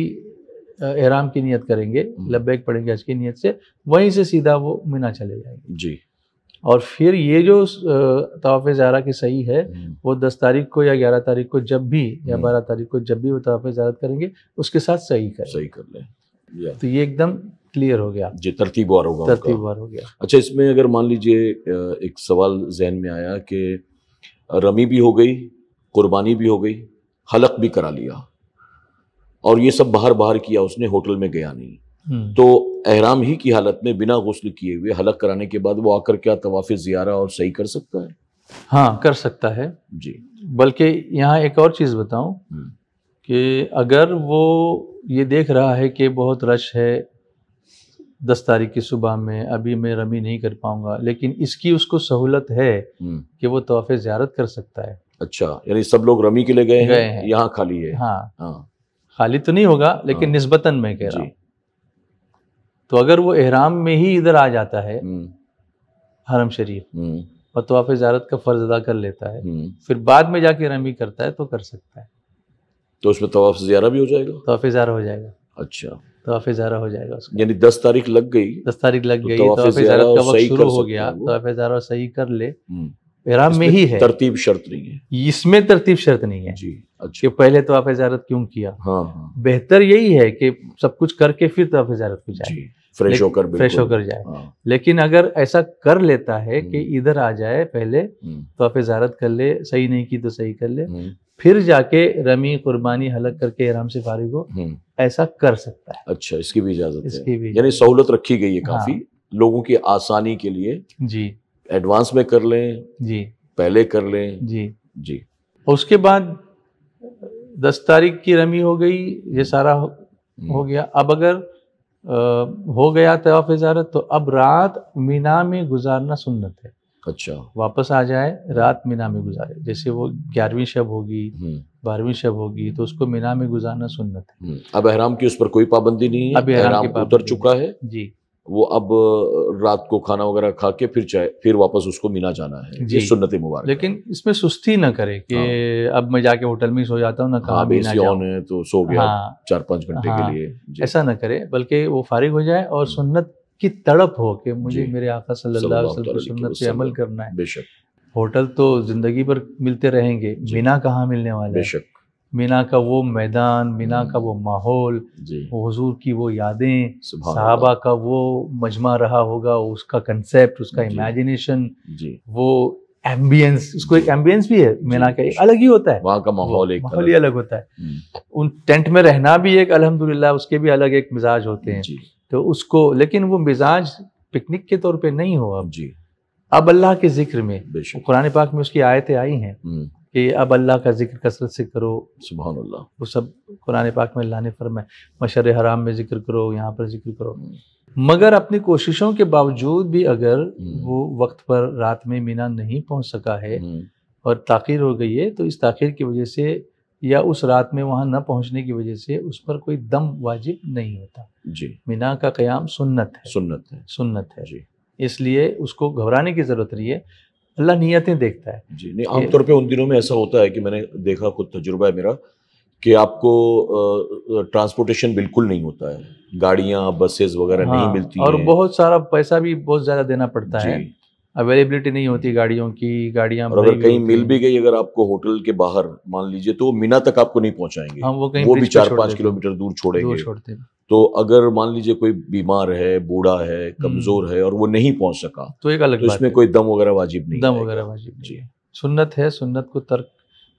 एहराम की नियत करेंगे लब्बैक पढ़ेंगे हज की नियत से वहीं से सीधा वो मिना चले जाएंगे जी और फिर ये जो तवाफ़ ज़ारा की सही है वो दस तारीख को या ग्यारह तारीख को जब भी या बारह तारीख को जब भी वो तवाफ़ ज़ारत करेंगे उसके साथ सही करें सही कर लें तो ये एकदम क्लियर हो गया जी तरतीब वार होगा तरतीब वार हो गया अच्छा इसमें अगर मान लीजिए एक सवाल जहन में आया कि रमी भी हो गई कुर्बानी भी हो गई हलक भी करा लिया और ये सब बाहर बाहर किया उसने होटल में गया नहीं हम्म। तो एहराम ही की हालत में बिना गसल किए हुए हलक कराने के बाद वो आकर क्या तवाफ़ ज़ियारा और सही कर सकता है हाँ कर सकता है जी बल्कि यहाँ एक और चीज़ बताऊं हम्म। कि अगर वो ये देख रहा है कि बहुत रश है दस तारीख की सुबह में अभी मैं रमी नहीं कर पाऊंगा लेकिन इसकी उसको सहूलत है हम्म। कि वो तोहफे ज्यारत कर सकता है अच्छा यानी सब लोग रमी के लिए गए हैं, हैं। यहाँ खाली है हाँ, हाँ। खाली तो नहीं होगा लेकिन हाँ। निस्बतन मैं कह रहा तो अगर वो एहराम में ही इधर आ जाता है हम्म। हरम शरीफ हम्म। और तोहफे ज्यारत का फर्ज अदा कर लेता है फिर बाद में जाके रमी करता है तो कर सकता है तो उसमें तोहफे ज्यारा भी हो जाएगा तोहफे ज्यारा हो जाएगा अच्छा तोहफे जारा हो जाएगा उसका यानी दस तारीख लग गई दस तारीख लग तो गई तोहफे जहरा का वक्त शुरू हो गया तोहफे जारा सही कर ले इराम हम्म। में ही है तरतीब शर्त नहीं है इसमें तरतीब शर्त नहीं है जी अच्छा कि पहले तो आप इजारत क्यों किया हाँ, हाँ। बेहतर यही है कि सब कुछ करके फिर तो आप इजारत को जाए फ्रेश होकर फ्रेश होकर जाए हाँ। लेकिन अगर ऐसा कर लेता है कि हम्म। इधर आ जाए पहले तो आप इजारत कर ले सही नहीं की तो सही कर ले हम्म। फिर जाके रमी कुर्बानी हलक करके आराम से फारिग हो हम्म। ऐसा कर सकता है अच्छा इसकी भी इजाजत यानी सहूलत रखी गई है काफी हाँ। लोगों की आसानी के लिए जी एडवांस में कर लें जी पहले कर लें जी जी उसके बाद दस तारीख की रमी हो गई ये सारा हो, हम्म। हो गया अब अगर आ, हो गया तवाफ इजारत तो अब रात मीना में गुजारना सुन्नत है अच्छा वापस आ जाए रात मीना में गुजारे जैसे वो ग्यारहवीं शब होगी हम्म। बारहवीं शब होगी तो उसको मीना में गुजारना सुन्नत है हम्म। अब एहराम की उस पर कोई पाबंदी नहीं है अब एहराम उतर चुका है जी वो अब रात को खाना वगैरह खा के फिर चाहे फिर वापस उसको मीना जाना है ये सुन्नत मुबारक लेकिन इसमें सुस्ती ना करे कि हाँ। अब मैं जाके होटल में सो जाता हूँ ना कहा मीना है तो सो गया हाँ। चार पाँच घंटे हाँ। के लिए ऐसा ना करे बल्कि वो फारिग हो जाए और हम्म। सुन्नत की तड़प हो कि मुझे मेरे आका सल्लल्लाहु अलैहि वसल्लम की सुन्नत पे अमल करना है बेशक होटल तो ज़िंदगी भर मिलते रहेंगे मीना कहाँ मिलने वाले बेशक मीना का वो मैदान मीना हम्म। का वो माहौल हजूर की वो यादें साहबा का वो मजमा रहा होगा उसका कंसेप्ट उसका इमेजिनेशन वो एम्बियंस उसको एक एम्बियंस भी है मीना का एक अलग ही होता है वहाँ का माहौल एक माहौल ही अलग होता है हम्म। उन टेंट में रहना भी एक अल्हम्दुलिल्लाह उसके भी अलग एक मिजाज होते हैं तो उसको लेकिन वो मिजाज पिकनिक के तौर पे नहीं हो अब जी अब अल्लाह के जिक्र में कुरान पाक में उसकी आयतें आई हैं हम्म। कि अब अल्लाह का जिक्र कसरत से करो सुबह वो सब कुरान पाक में अल्लाह ने फरमाया मशर हराम में जिक्र करो यहाँ पर जिक्र करो हम्म। मगर अपनी कोशिशों के बावजूद भी अगर हम्म। वो वक्त पर रात में मीना नहीं पहुँच सका है और ताखिर हो गई है तो इस ताखिर की वजह से या उस रात में वहाँ न पहुँचने की वजह से उस पर कोई दम वाजिब नहीं होता जी मीना का क्याम सुन्नत है सुन्नत है सुन्नत है जी इसलिए उसको घबराने की ज़रूरत नहीं है अल्लाह नीयतें देखता है जी नहीं आमतौर पे उन दिनों में ऐसा होता है कि मैंने देखा खुद तजुर्बा है मेरा कि आपको ट्रांसपोर्टेशन बिल्कुल नहीं होता है गाड़ियाँ बसेस वगैरह हाँ, नहीं मिलती और बहुत सारा पैसा भी बहुत ज़्यादा देना पड़ता है अवेलेबिलिटी नहीं होती गाड़ियों की गाड़ियां अगर कहीं मिल भी गई अगर आपको होटल के बाहर मान लीजिए तो मीना तक आपको नहीं पहुंचाएंगे हम हाँ, वो कहीं वो भी चार पाँच किलोमीटर दूर छोड़ेंगे छोड़ते तो अगर मान लीजिए कोई बीमार है बूढ़ा है कमजोर हम्म। है और वो नहीं पहुंच सका तो एक अलग तो इसमें कोई दम वगैरह वाजिब नहीं दम वगैरह वाजिब जी सुन्नत है सुन्नत को तर्क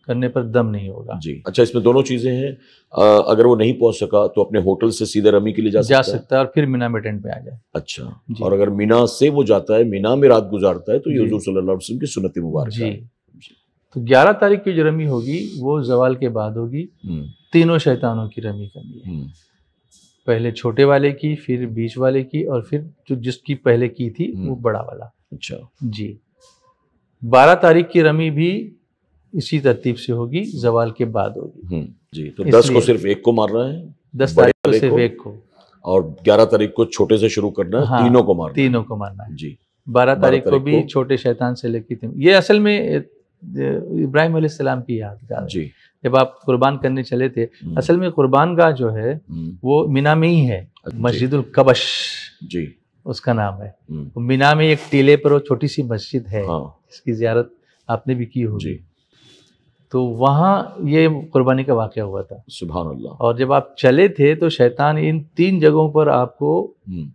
करने पर दम नहीं होगा जी अच्छा इसमें दोनों चीज़ें हैं अगर वो नहीं पहुंच सका तो अपने होटल से सीधे रमी के लिए जा, जा सकता, है और फिर मीना में टेंट पे आ जाए अच्छा और अगर मीना से वो जाता है मीना में रात गुजारता है तो ये हजूर वसल्लम की सुनत मुबारक जी तो 11 तारीख की जो रमी होगी वो जवाल के बाद होगी हम्म। तीनों शैतानों की रमी करनी है हम्म। पहले छोटे वाले की फिर बीच वाले की और फिर जो जिसकी पहले की थी वो हम्म। बड़ा वाला अच्छा जी बारह तारीख की रमी भी इसी तरतीब से होगी जवाल के बाद होगी हम्म, जी तो दस को सिर्फ एक को मारना है दस तारीख को सिर्फ एक को और ग्यारह तारीख को छोटे से शुरू करना है हाँ, तीनों को मारना तीनों को मारना है जी बारह तारीख को भी छोटे शैतान से लेके ये असल में इब्राहिम सलाम की यादगार जी जब आप कुर्बान करने चले थे हम्म। असल में कुर्बान का जो है हम्म। वो मीना में ही है मस्जिद कबश जी उसका नाम है मीना में एक टीले पर वो छोटी सी मस्जिद है हाँ। इसकी जियारत आपने भी की होगी तो वहाँ ये कुर्बानी का वाक़ हुआ था सुबह और जब आप चले थे तो शैतान इन तीन जगहों पर आपको हम्म,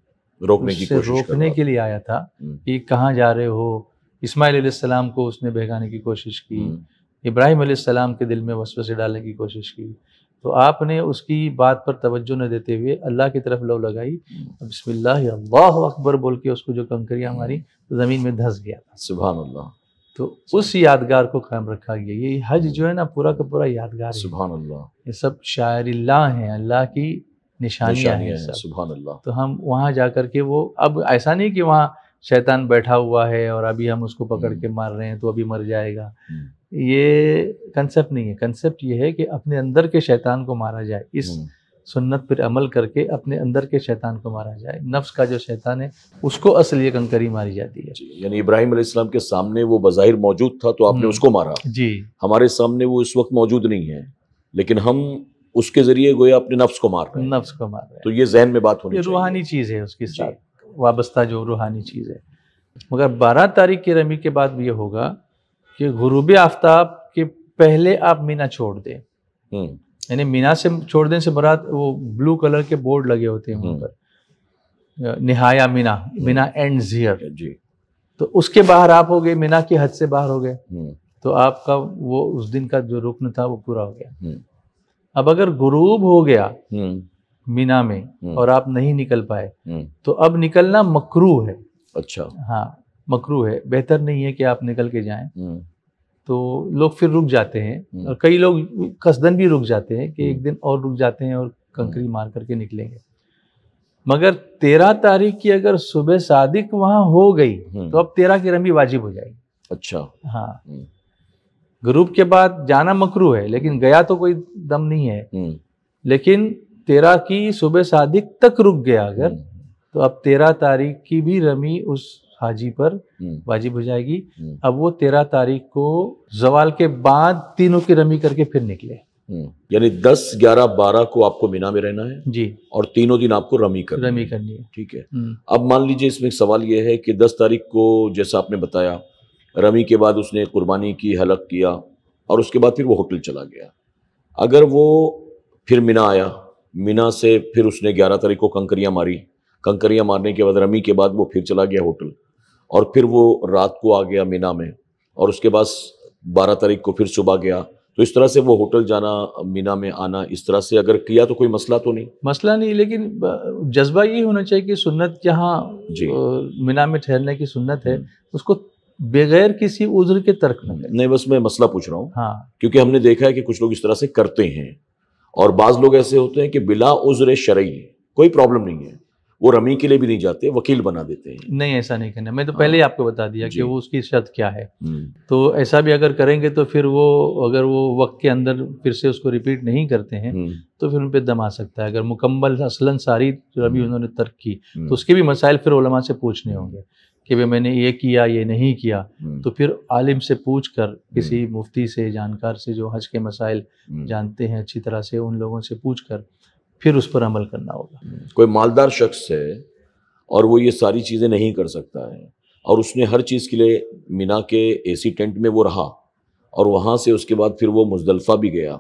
रोकने की कोशिश रोकने के लिए आया था हम्म। कि कहाँ जा रहे हो इसमाइल को उसने भेगाने की कोशिश की हम्म। इब्राहिम सलाम के दिल में वसवसे डालने की कोशिश की तो आपने उसकी बात पर तवज्जो न देते हुए अल्लाह की तरफ लव लगाई बिस्मिल्लाह अल्लाह अकबर बोल के उसको जो कंकरियाँ हमारी तो ज़मीन में धस गया था सुबह तो उस यादगार को कायम रखा गया ये हज जो है ना पूरा का पूरा यादगार अल्लाह ये सब शायर हैं अल्लाह की निशानियाँ हैं सुबह अल्लाह तो हम वहाँ जा कर के वो अब ऐसा नहीं कि वहाँ शैतान बैठा हुआ है और अभी हम उसको पकड़ के हम्म। मार रहे हैं तो अभी मर जाएगा हम्म। ये कंसेप्ट नहीं है कंसेप्ट ये है कि अपने अंदर के शैतान को मारा जाए इस हम्म। सुन्नत पर अमल करके अपने अंदर के शैतान को मारा जाए नफ्स का जो शैतान है उसको असली कंकरी मारी जाती है यानी इब्राहिम अलैहिस्सलाम के सामने वो बज़ाहिर मौजूद था तो आपने हम्म। उसको मारा जी हमारे सामने वो इस वक्त मौजूद नहीं है लेकिन हम उसके जरिए गोया अपने नफ्स को मार रहे हैं नफ्स को मार रहे हैं तो ये जहन में बात होनी रूहानी चीज़ है उसके साथ वाबस्ता जो रूहानी चीज़ है मगर बारह तारीख की रमी के बाद ये होगा कि गुरूब आफ्ताब के पहले आप मीना छोड़ दें हम्म। यानी मीना से छोड़ देने से बरात वो ब्लू कलर के बोर्ड लगे होते हैं वहाँ हम्म। पर निहाया मीना मीना एंड हम्म। जियर जी तो उसके बाहर आप हो गए मीना की हद से बाहर हो गए हम्म। तो आपका वो उस दिन का जो रुकन था वो पूरा हो गया अब अगर गुरूब हो गया मीना में और आप नहीं निकल पाए तो अब निकलना मकरू है अच्छा हाँ मकरू है बेहतर नहीं है कि आप निकल के जाएं तो लोग फिर रुक जाते हैं हम्म। और कई लोग कसदन भी रुक जाते हैं कि एक हम्म। दिन और रुक जाते हैं और कंकरी हम्म। मार करके निकलेंगे मगर तेरह तारीख की अगर सुबह सादिक वहाँ हो गई तो अब तेरह की रमी वाजिब हो जाएगी अच्छा हाँ ग्रुप के बाद जाना मकरू है लेकिन गया तो कोई दम नहीं है लेकिन तेरह की सुबह सादिक तक रुक गया अगर तो अब तेरह तारीख की भी रमी उस हाजी पर हम्म। वाजिब हो जाएगी हम्म। अब वो तेरह तारीख को जवाल के बाद तीनों की रमी करके फिर निकले हम्म। यानी दस ग्यारह बारह को आपको मीना में रहना है जी और तीनों दिन आपको रमी कर रमी करनी है ठीक है अब मान लीजिए इसमें सवाल यह है कि दस तारीख को जैसा आपने बताया रमी के बाद उसने कुर्बानी की हलक किया और उसके बाद फिर वो होटल चला गया अगर वो फिर मीना आया मीना से फिर उसने ग्यारह तारीख को कंकरियाँ मारी कंकरियाँ मारने के बाद रमी के बाद वो फिर चला गया होटल और फिर वो रात को आ गया मीना में और उसके बाद बारह तारीख को फिर सुबह गया तो इस तरह से वो होटल जाना मीना में आना इस तरह से अगर किया तो कोई मसला तो नहीं मसला नहीं लेकिन जज्बा ये होना चाहिए कि सुन्नत जहाँ मीना में ठहरने की सुन्नत है हम्म। उसको बगैर किसी उज्र के तर्क में नहीं बस मैं मसला पूछ रहा हूँ हाँ क्योंकि हमने देखा है कि कुछ लोग इस तरह से करते हैं और बाज लोग ऐसे होते हैं कि बिला उज्र शरई कोई प्रॉब्लम नहीं है वो रमी के लिए भी नहीं जाते वकील बना देते हैं नहीं ऐसा नहीं करना मैं तो पहले ही हाँ। आपको बता दिया कि वो उसकी शर्त क्या है हम्म। तो ऐसा भी अगर करेंगे तो फिर वो अगर वो वक्त के अंदर फिर से उसको रिपीट नहीं करते हैं हम्म। तो फिर उन पर दम आ सकता है अगर मुकम्मल असलन सारी रमी हम्म। उन्होंने तर्क की तो उसके भी मसाइल फिर उलमा से पूछने होंगे कि भाई मैंने ये किया ये नहीं किया तो फिर आलिम से पूछ कर किसी मुफ्ती से जानकार से जो हज के मसाइल जानते हैं अच्छी तरह से उन लोगों से पूछ कर फिर उस पर अमल करना होगा कोई मालदार शख्स है और वो ये सारी चीज़ें नहीं कर सकता है और उसने हर चीज़ के लिए मीना के एसी टेंट में वो रहा और वहाँ से उसके बाद फिर वो मुजदलफ़ा भी गया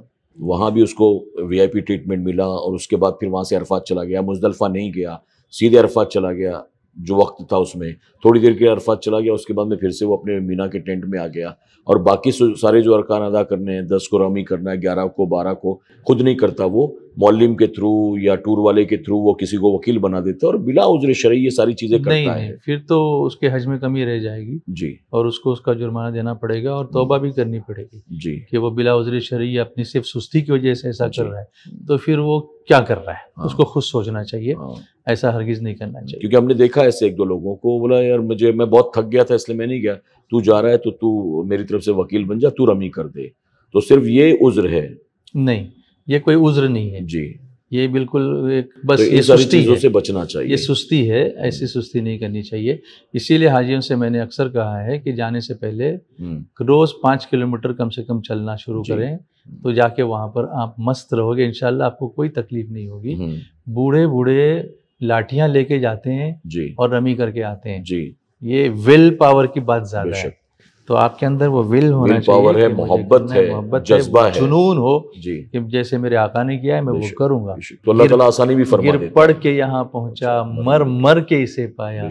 वहाँ भी उसको वीआईपी ट्रीटमेंट मिला और उसके बाद फिर वहाँ से अरफात चला गया मुजदलफ़ा नहीं गया सीधे अरफात चला गया जो वक्त था उसमें थोड़ी देर के लिए अरफात चला गया उसके बाद में फिर से वो अपने मीना के टेंट में आ गया और बाकी सारे जो अरकान अदा करने हैं दस को रमी करना है ग्यारह को बारह को खुद नहीं करता वो मौलिम के थ्रू या टूर वाले के थ्रू वो किसी को वकील बना देते हैं और बिला उजरे शरी ये सारी चीज़ें करता नहीं, है नहीं, फिर तो उसके हज में कमी रह जाएगी जी और उसको उसका जुर्माना देना पड़ेगा और तोबा भी करनी पड़ेगी जी कि वो बिला उजरे शरी अपनी सिर्फ सुस्ती की वजह से ऐसा कर रहा है तो फिर वो क्या कर रहा है हाँ। उसको खुद सोचना चाहिए हाँ। ऐसा हरगिज नहीं करना चाहिए क्योंकि हमने देखा ऐसे एक दो लोगों को बोला यार मुझे मैं बहुत थक गया था इसलिए मैं नहीं गया तू जा रहा है तो तू मेरी तरफ से वकील बन जा तू रमी कर दे तो सिर्फ ये उज्र है नहीं ये कोई उज्र नहीं है जी ये बिल्कुल एक तो बस तो ये सुस्ती है से बचना चाहिए ये सुस्ती है ऐसी सुस्ती नहीं करनी चाहिए इसीलिए हाजियों से मैंने अक्सर कहा है कि जाने से पहले हम्म। रोज पाँच किलोमीटर कम से कम चलना शुरू करें तो जाके वहां पर आप मस्त रहोगे इनशाला आपको कोई तकलीफ नहीं होगी हम्म। बूढ़े बूढ़े लाठियां लेके जाते हैं और रमी करके आते हैं जी ये विल पावर की बात ज्यादा है तो आपके अंदर वो विल होना चाहिए पावर है मोहब्बत है जज्बा है जुनून हो जी कि जैसे मेरे आका ने किया है मैं वो करूंगा तो अल्लाह ताला आसानी भी फरमा गिर पढ़ के यहाँ पहुंचा मर मर के इसे पाया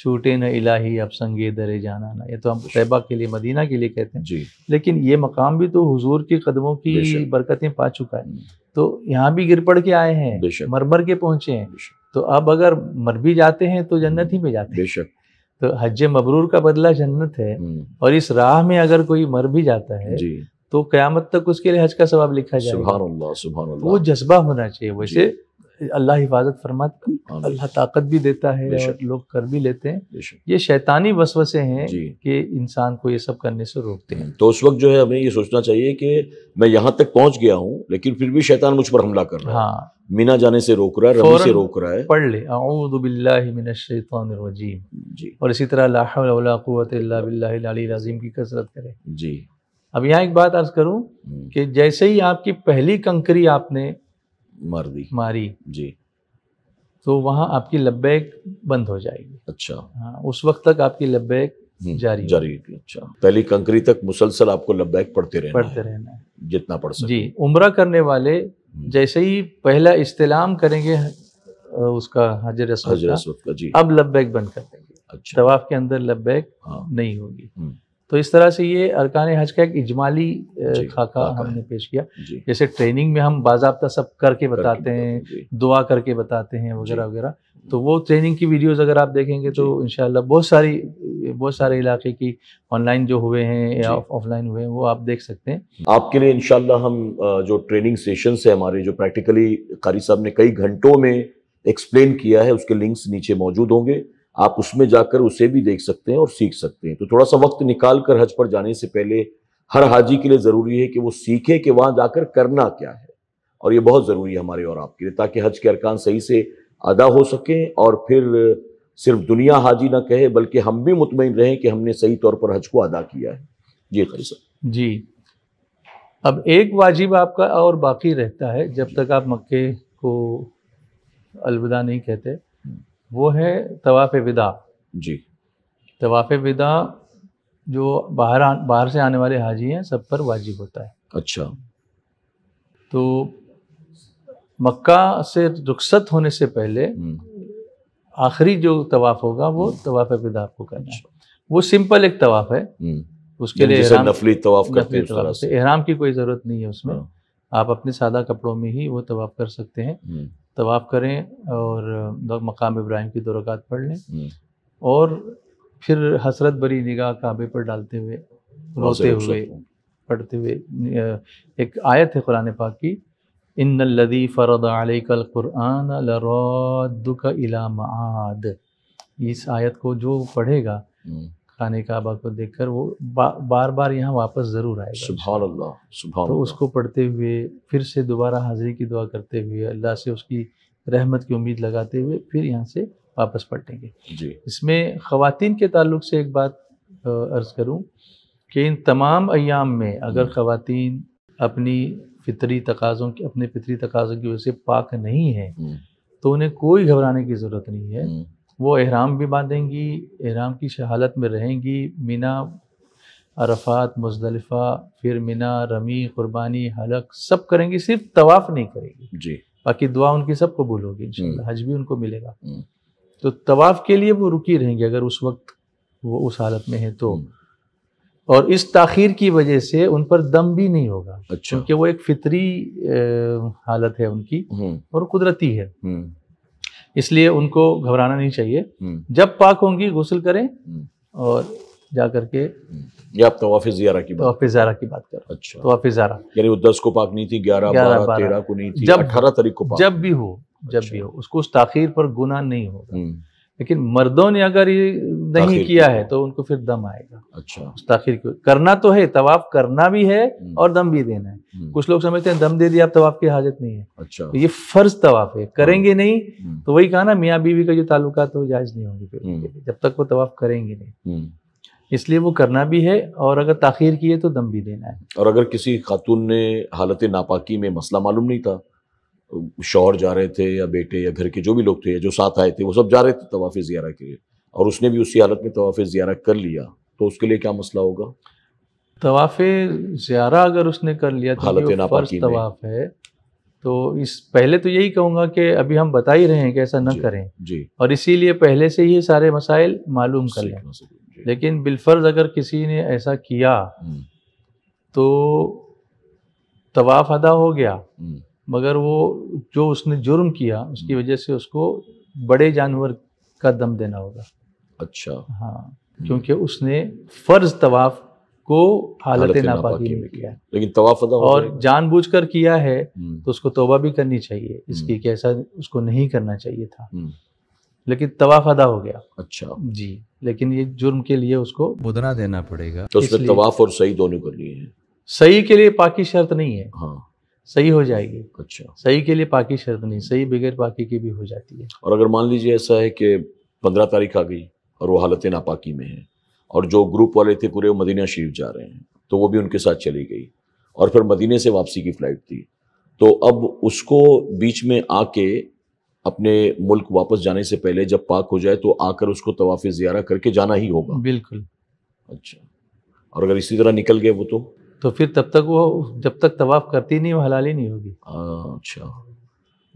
छूटे न इलाही अब संगे दरे जाना ना ये तो हम तैबा के लिए मदीना के लिए कहते हैं जी लेकिन ये मकाम भी तो हुजूर के कदमों की बरकतें पा चुका है हम्म। तो यहाँ भी गिर पड़ के आए हैं मर मर के पहुंचे हैं तो अब अगर मर भी जाते हैं तो जन्नत हम्म। ही में जाते हैं बेशक तो हज मबरूर का बदला जन्नत है हम्म। और इस राह में अगर कोई मर भी जाता है तो क्यामत तक उसके लिए हज का सवाब लिखा जाए वो जज्बा होना चाहिए वैसे अल्लाह हिफाजत फरमाता अल्लाह ताकत भी देता है और लोग कर भी लेते हैं ये शैतानी वसवसे हैं कि इंसान को ये सब करने से रोकते हैं तो उस वक्त जो है हमें ये सोचना चाहिए कि मैं यहाँ तक पहुँच गया हूँ लेकिन फिर भी शैतान मुझ पर हमला कर रहा है हाँ। मीना जाने से रोक रहा है से रोक रहा है पढ़ ले आउदबिल्लाजीम जी और इसी तरह लाहौलाजीम की कसरत करे जी अब यहाँ एक बात अर्ज करूँ हम्म। कि जैसे ही आपकी पहली कंकरी आपने मार दी मारी जी तो वहां आपकी लब्बैक बंद हो जाएगी अच्छा हाँ उस वक्त तक आपकी लब्बैक हम्म, जारी जारी अच्छा पहली कंकरी तक मुसलसल आपको लब्बैक पढ़ते रहना पढ़ते है। रहना है। जितना पढ़ सके जी उम्र करने वाले हम्म। जैसे ही पहला इस्तेलाम करेंगे उसका हजर हजर का जी अब लब्बैक बंद कर देंगे अच्छा तवाफ के अंदर लब्बैक हाँ। नहीं होगी हम्म। तो इस तरह से ये अरकान हज का एक इजमाली खाका हमने पेश किया जैसे ट्रेनिंग में हम बाबा सब करके बताते हैं दुआ करके बताते हैं वगैरह वगैरह तो वो ट्रेनिंग की वीडियोस अगर आप देखेंगे तो इनशाला बहुत सारी बहुत सारे इलाके की ऑनलाइन जो हुए हैं या ऑफलाइन हुए हैं वो आप देख सकते हैं आपके लिए इनशाला हम जो ट्रेनिंग सेशन है हमारे जो प्रैक्टिकली कारी साहब ने कई घंटों में एक्सप्लेन किया है उसके लिंक्स नीचे मौजूद होंगे आप उसमें जाकर उसे भी देख सकते हैं और सीख सकते हैं तो थोड़ा सा वक्त निकाल कर हज पर जाने से पहले हर हाजी के लिए ज़रूरी है कि वो सीखे कि वहाँ जाकर करना क्या है और ये बहुत ज़रूरी है हमारे और आपके लिए ताकि हज के अरकान सही से अदा हो सकें और फिर सिर्फ दुनिया हाजी ना कहे बल्कि हम भी मुतमिन रहें कि हमने सही तौर पर हज को अदा किया है जी खरी सर जी अब एक वाजिब आपका और बाकी रहता है जब तक आप मक्के को अलविदा नहीं कहते वो है तवाफ़ विदा जी तवाफ़ विदा जो बाहर बाहर से आने वाले हाजी हैं सब पर वाजिब होता है अच्छा तो मक्का से रुखसत होने से पहले हम्म। आखिरी जो तवाफ़ होगा वो हम्म। तवाफ़ विदा आपको करना है अच्छा। वो सिंपल एक तवाफ़ है हम्म। उसके लिए नफली तवाफ करते हैं एहराम की कोई ज़रूरत नहीं है उसमें हाँ। आप अपने सादा कपड़ों में ही वो तवाफ कर सकते हैं तवाफ़ करें और मकाम इब्राहिम की दो पढ़ लें हम्म। और फिर हसरत भरी निगाह काबे पर डालते हुए रोते हुए पढ़ते हुए एक आयत है कुरान पाक की इन लदी फ़रद आलिकल क़ुरान का इलाम आद इस आयत को जो पढ़ेगा हम्म। खाने काबा को देख कर वो बा, बार बार यहाँ वापस ज़रूर आएगा सुबह अल्लाह तो उसको पढ़ते हुए फिर से दोबारा हाजिरी की दुआ करते हुए अल्लाह से उसकी रहमत की उम्मीद लगाते हुए फिर यहाँ से वापस पलटेंगे जी इसमें ख़वान के ताल्लुक से एक बात अर्ज़ करूँ कि इन तमाम अयाम में अगर ख़वान अपनी फितरी तकाज़ों की अपने फितरी तकाज़ों की वजह से पाक नहीं है हम्म। तो उन्हें कोई घबराने की ज़रूरत नहीं है हम्म। वो एहराम भी बांधेंगी एहराम की शहालत में रहेंगी मिना अरफात मुजलफा फिर मिना रमी कुर्बानी हलक सब करेंगी सिर्फ तवाफ़ नहीं करेंगी जी बाकी दुआ उनकी सब कबूल होगी हम्म। हज भी उनको मिलेगा हम्म। तो तवाफ़ के लिए वो रुकी रहेंगी अगर उस वक्त वो उस हालत में है तो हम्म। और इस तखिर की वजह से उन पर दम भी नहीं होगा अच्छा। क्योंकि वो एक फितरी हालत है उनकी और कुदरती है इसलिए उनको घबराना नहीं चाहिए हम्म। जब पाक होंगी गुसल करें हम्म। और जा करके हम्म। या आप तो तवाफ जियारा की बात तवाफ जियारा की बात कर अच्छा तवाफ तो जियारा यानी वो दस को पाक नहीं थी ग्यारह ग्यारह तेरह को नहीं थी जब अठारह तारीख को पाक जब भी हो जब भी अच्छा। हो उसको उस ताखीर पर गुना नहीं होगा लेकिन मर्दों ने अगर ये नहीं किया है तो उनको फिर दम आएगा अच्छा ताखिर को करना तो है तवाफ करना भी है हम्म। और दम भी देना है हम्म। कुछ लोग समझते हैं दम दे दिया अब तवाफ की हाजत नहीं है अच्छा तो ये फर्ज तवाफ है करेंगे हम्म। नहीं तो वही कहा ना मियाँ बीवी का जो ताल्लुक है वो जायज नहीं होंगे जब तक वो तवाफ करेंगे नहीं इसलिए वो करना भी है और अगर ताखिर की है तो दम भी देना है और अगर किसी खातून ने हालत नापाकी में मसला मालूम नहीं था शौहर जा रहे थे या बेटे या घर के जो भी लोग थे जो साथ आए थे वो सब जा रहे थे तवाफ़ ज़ियारा के लिए और उसने भी उसी हालत में तवाफ़ ज़ियारा कर लिया तो उसके लिए क्या मसला होगा तवाफ़ ज़्यारा अगर उसने कर लिया तो हालत तवाफ़ है तो इस पहले तो यही कहूँगा कि अभी हम बता ही रहे हैं कि ऐसा न करें जी और इसीलिए पहले से ही सारे मसाइल मालूम कर लें लेकिन बिलफर्ज अगर किसी ने ऐसा किया हम्म। तो तवाफ़ अदा हो गया हम्म। मगर वो जो उसने जुर्म किया उसकी हम्म। वजह से उसको बड़े जानवर का दम देना होगा अच्छा हाँ हम्म। क्योंकि उसने फर्ज तवाफ को हालत नापाकी में किया लेकिन तवाफ अदा और जानबूझकर किया है हम्म। तो उसको तोबा भी करनी चाहिए इसकी कैसा उसको नहीं करना चाहिए था लेकिन तवाफ अदा हो गया अच्छा जी लेकिन ये जुर्म के लिए उसको बुदना देना पड़ेगा तो उसने तवाफ और सही दोनों कर लिए सही के लिए पाकि शर्त नहीं है हाँ सही हो जाएगी अच्छा सही के लिए पाकि शर्त नहीं सही बगैर पाकि की भी हो जाती है और अगर मान लीजिए ऐसा है कि पंद्रह तारीख आ गई और वो हालत नापाकी में है और जो ग्रुप वाले थे पूरे वो मदीना शरीफ जा रहे हैं तो वो भी उनके साथ चली गई और फिर मदीने से वापसी की फ़्लाइट थी तो अब उसको बीच में आके अपने मुल्क वापस जाने से पहले जब पाक हो जाए तो आकर उसको तवाफ़ ज़ियारा करके जाना ही होगा बिल्कुल अच्छा और अगर इसी तरह निकल गए वो तो तो फिर तब तक वो जब तक तवाफ करती नहीं वो हलाल ही नहीं होगी अच्छा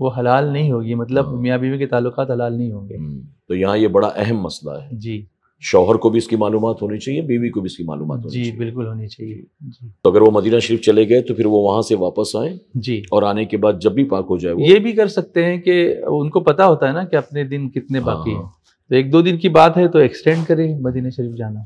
वो हलाल नहीं होगी मतलब हाँ। मियाँ बीवी के ताल्लुक हलाल नहीं होंगे हम्म, तो यहाँ ये बड़ा अहम मसला है जी शोहर को भी इसकी मालूम होनी चाहिए बीवी को भी इसकी मालूम होनी जी बिल्कुल होनी चाहिए तो अगर वो मदीना शरीफ चले गए तो फिर वो वहाँ से वापस आए जी और आने के बाद जब भी पाक हो जाए वो ये भी कर सकते हैं कि उनको पता होता है ना कि अपने दिन कितने हाँ, बाकी हैं हाँ। तो एक दो दिन की बात है तो एक्सटेंड करें मदीना शरीफ जाना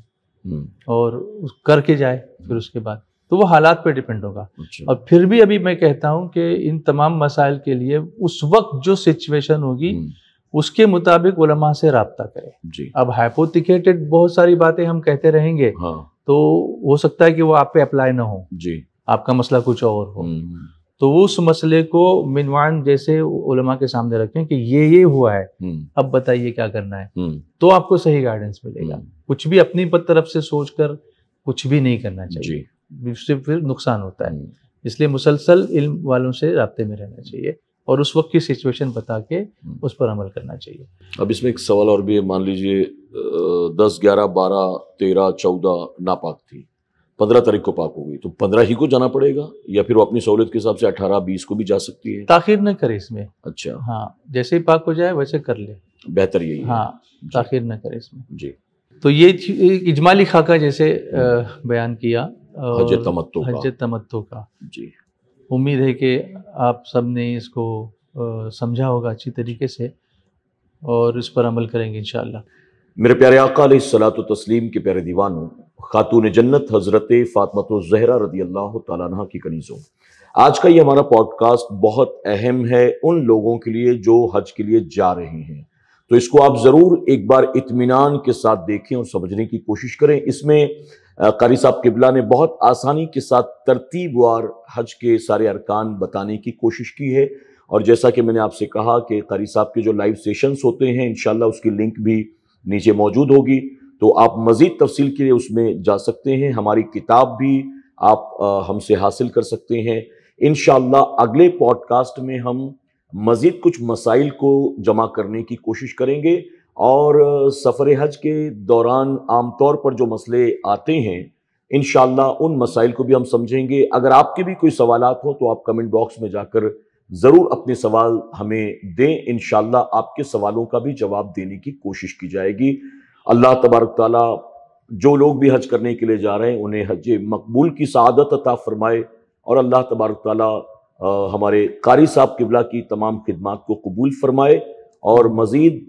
हम्म। और करके जाए फिर हम्म। उसके बाद तो वो हालात पे डिपेंड होगा अच्छा। और फिर भी अभी मैं कहता हूं कि इन तमाम मसाइल के लिए उस वक्त जो सिचुएशन होगी हम्म। उसके मुताबिक उलमा से रबता करें अब हाइपोथिकेटेड बहुत सारी बातें हम कहते रहेंगे हाँ। तो हो सकता है कि वो आप पे अप्लाई ना हो जी आपका मसला कुछ और हो हम्म। तो उस मसले को मिनवान जैसे उलमा के सामने रखें कि ये ये हुआ है हम्म। अब बताइए क्या करना है तो आपको सही गाइडेंस मिलेगा कुछ भी अपनी तरफ से सोचकर कुछ भी नहीं करना चाहिए उससे फिर नुकसान होता है हम्म। इसलिए मुसलसल इल्म वालों से रबते में रहना चाहिए और उस वक्त की सिचुएशन बता के हम्म। उस पर अमल करना चाहिए अब इसमें एक सवाल और भी है मान लीजिए दस ग्यारह बारह तेरह चौदह नापाक थी पंद्रह तारीख को पाक होगी तो पंद्रह ही को जाना पड़ेगा या फिर वो अपनी सहूलियत के हिसाब से अठारह बीस को भी जा सकती है ताखिर न करे इसमें अच्छा हाँ जैसे ही पाक हो जाए वैसे कर ले बेहतर यही हाँ ताखिर न करे इसमें जी तो ये इजमाली खाका जैसे हम्म। बयान किया हज तमत्तो हज तमत्तो का जी उम्मीद है कि आप सब ने इसको समझा होगा अच्छी तरीके से और इस पर अमल करेंगे इन मेरे प्यारे आका सलात तस्लीम के प्यारे दीवानों खातून जन्नत हज़रत फ़ातमत जहरा रदी अल्लाह तह की कनीज़ों आज का ये हमारा पॉडकास्ट बहुत अहम है उन लोगों के लिए जो हज के लिए जा रहे हैं तो इसको आप ज़रूर एक बार इतमान के साथ देखें और समझने की कोशिश करें इसमें कारी साहब किबला ने बहुत आसानी के साथ तरतीब हज के सारे अरकान बताने की कोशिश की है और जैसा कि मैंने आपसे कहा कि कारी साहब के जो लाइव सेशंस होते हैं इन उसकी लिंक भी नीचे मौजूद होगी तो आप मज़ीद तफसील के लिए उसमें जा सकते हैं हमारी किताब भी आप हमसे हासिल कर सकते हैं इन अगले पॉडकास्ट में हम मज़ीद कुछ मसाइल को जमा करने की कोशिश करेंगे और सफ़र हज के दौरान आमतौर पर जो मसले आते हैं इन उन मसाइल को भी हम समझेंगे अगर आपके भी कोई सवाल हो तो आप कमेंट बॉक्स में जाकर ज़रूर अपने सवाल हमें दें इन आपके सवालों का भी जवाब देने की कोशिश की जाएगी अल्लाह तबारक ताली जो लोग भी हज करने के लिए जा रहे हैं उन्हें हज मकबूल की सदत अता फरमाए और अल्लाह तबारक ताली हमारे कारी साहब किबला की तमाम खिदमत को कबूल फरमाए और मज़ीद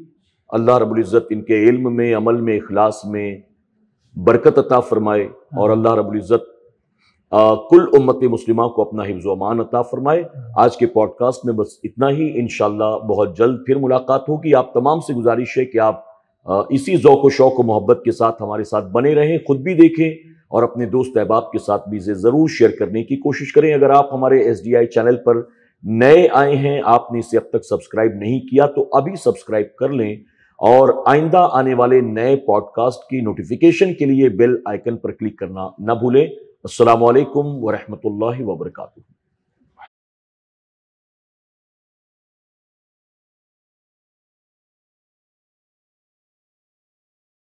अल्लाह रबुल्ज़त इनके इल्म में अमल में अखलास में बरकत अता फ़रमाए और हम्म। अल्लाह रबुल्ज़त कुल उम्मत मुस्लिमा को अपना हिफ्ज़ अमान अता फ़रमाए हम्म। आज के पॉडकास्ट में बस इतना ही इन बहुत जल्द फिर मुलाकात होगी आप तमाम से गुजारिश है कि आप आ, इसी ओक़ व शौक़ मोहब्बत के साथ हमारे साथ बने रहें खुद भी देखें और अपने दोस्त अहबाब के साथ भी इसे ज़रूर शेयर करने की कोशिश करें अगर आप हमारे एस डी आई चैनल पर नए आए हैं आपने इसे अब तक सब्सक्राइब नहीं किया तो अभी सब्सक्राइब कर लें और आइंदा आने वाले नए पॉडकास्ट की नोटिफिकेशन के लिए बेल आइकन पर क्लिक करना ना भूलें वरहमत वरहमल वर्का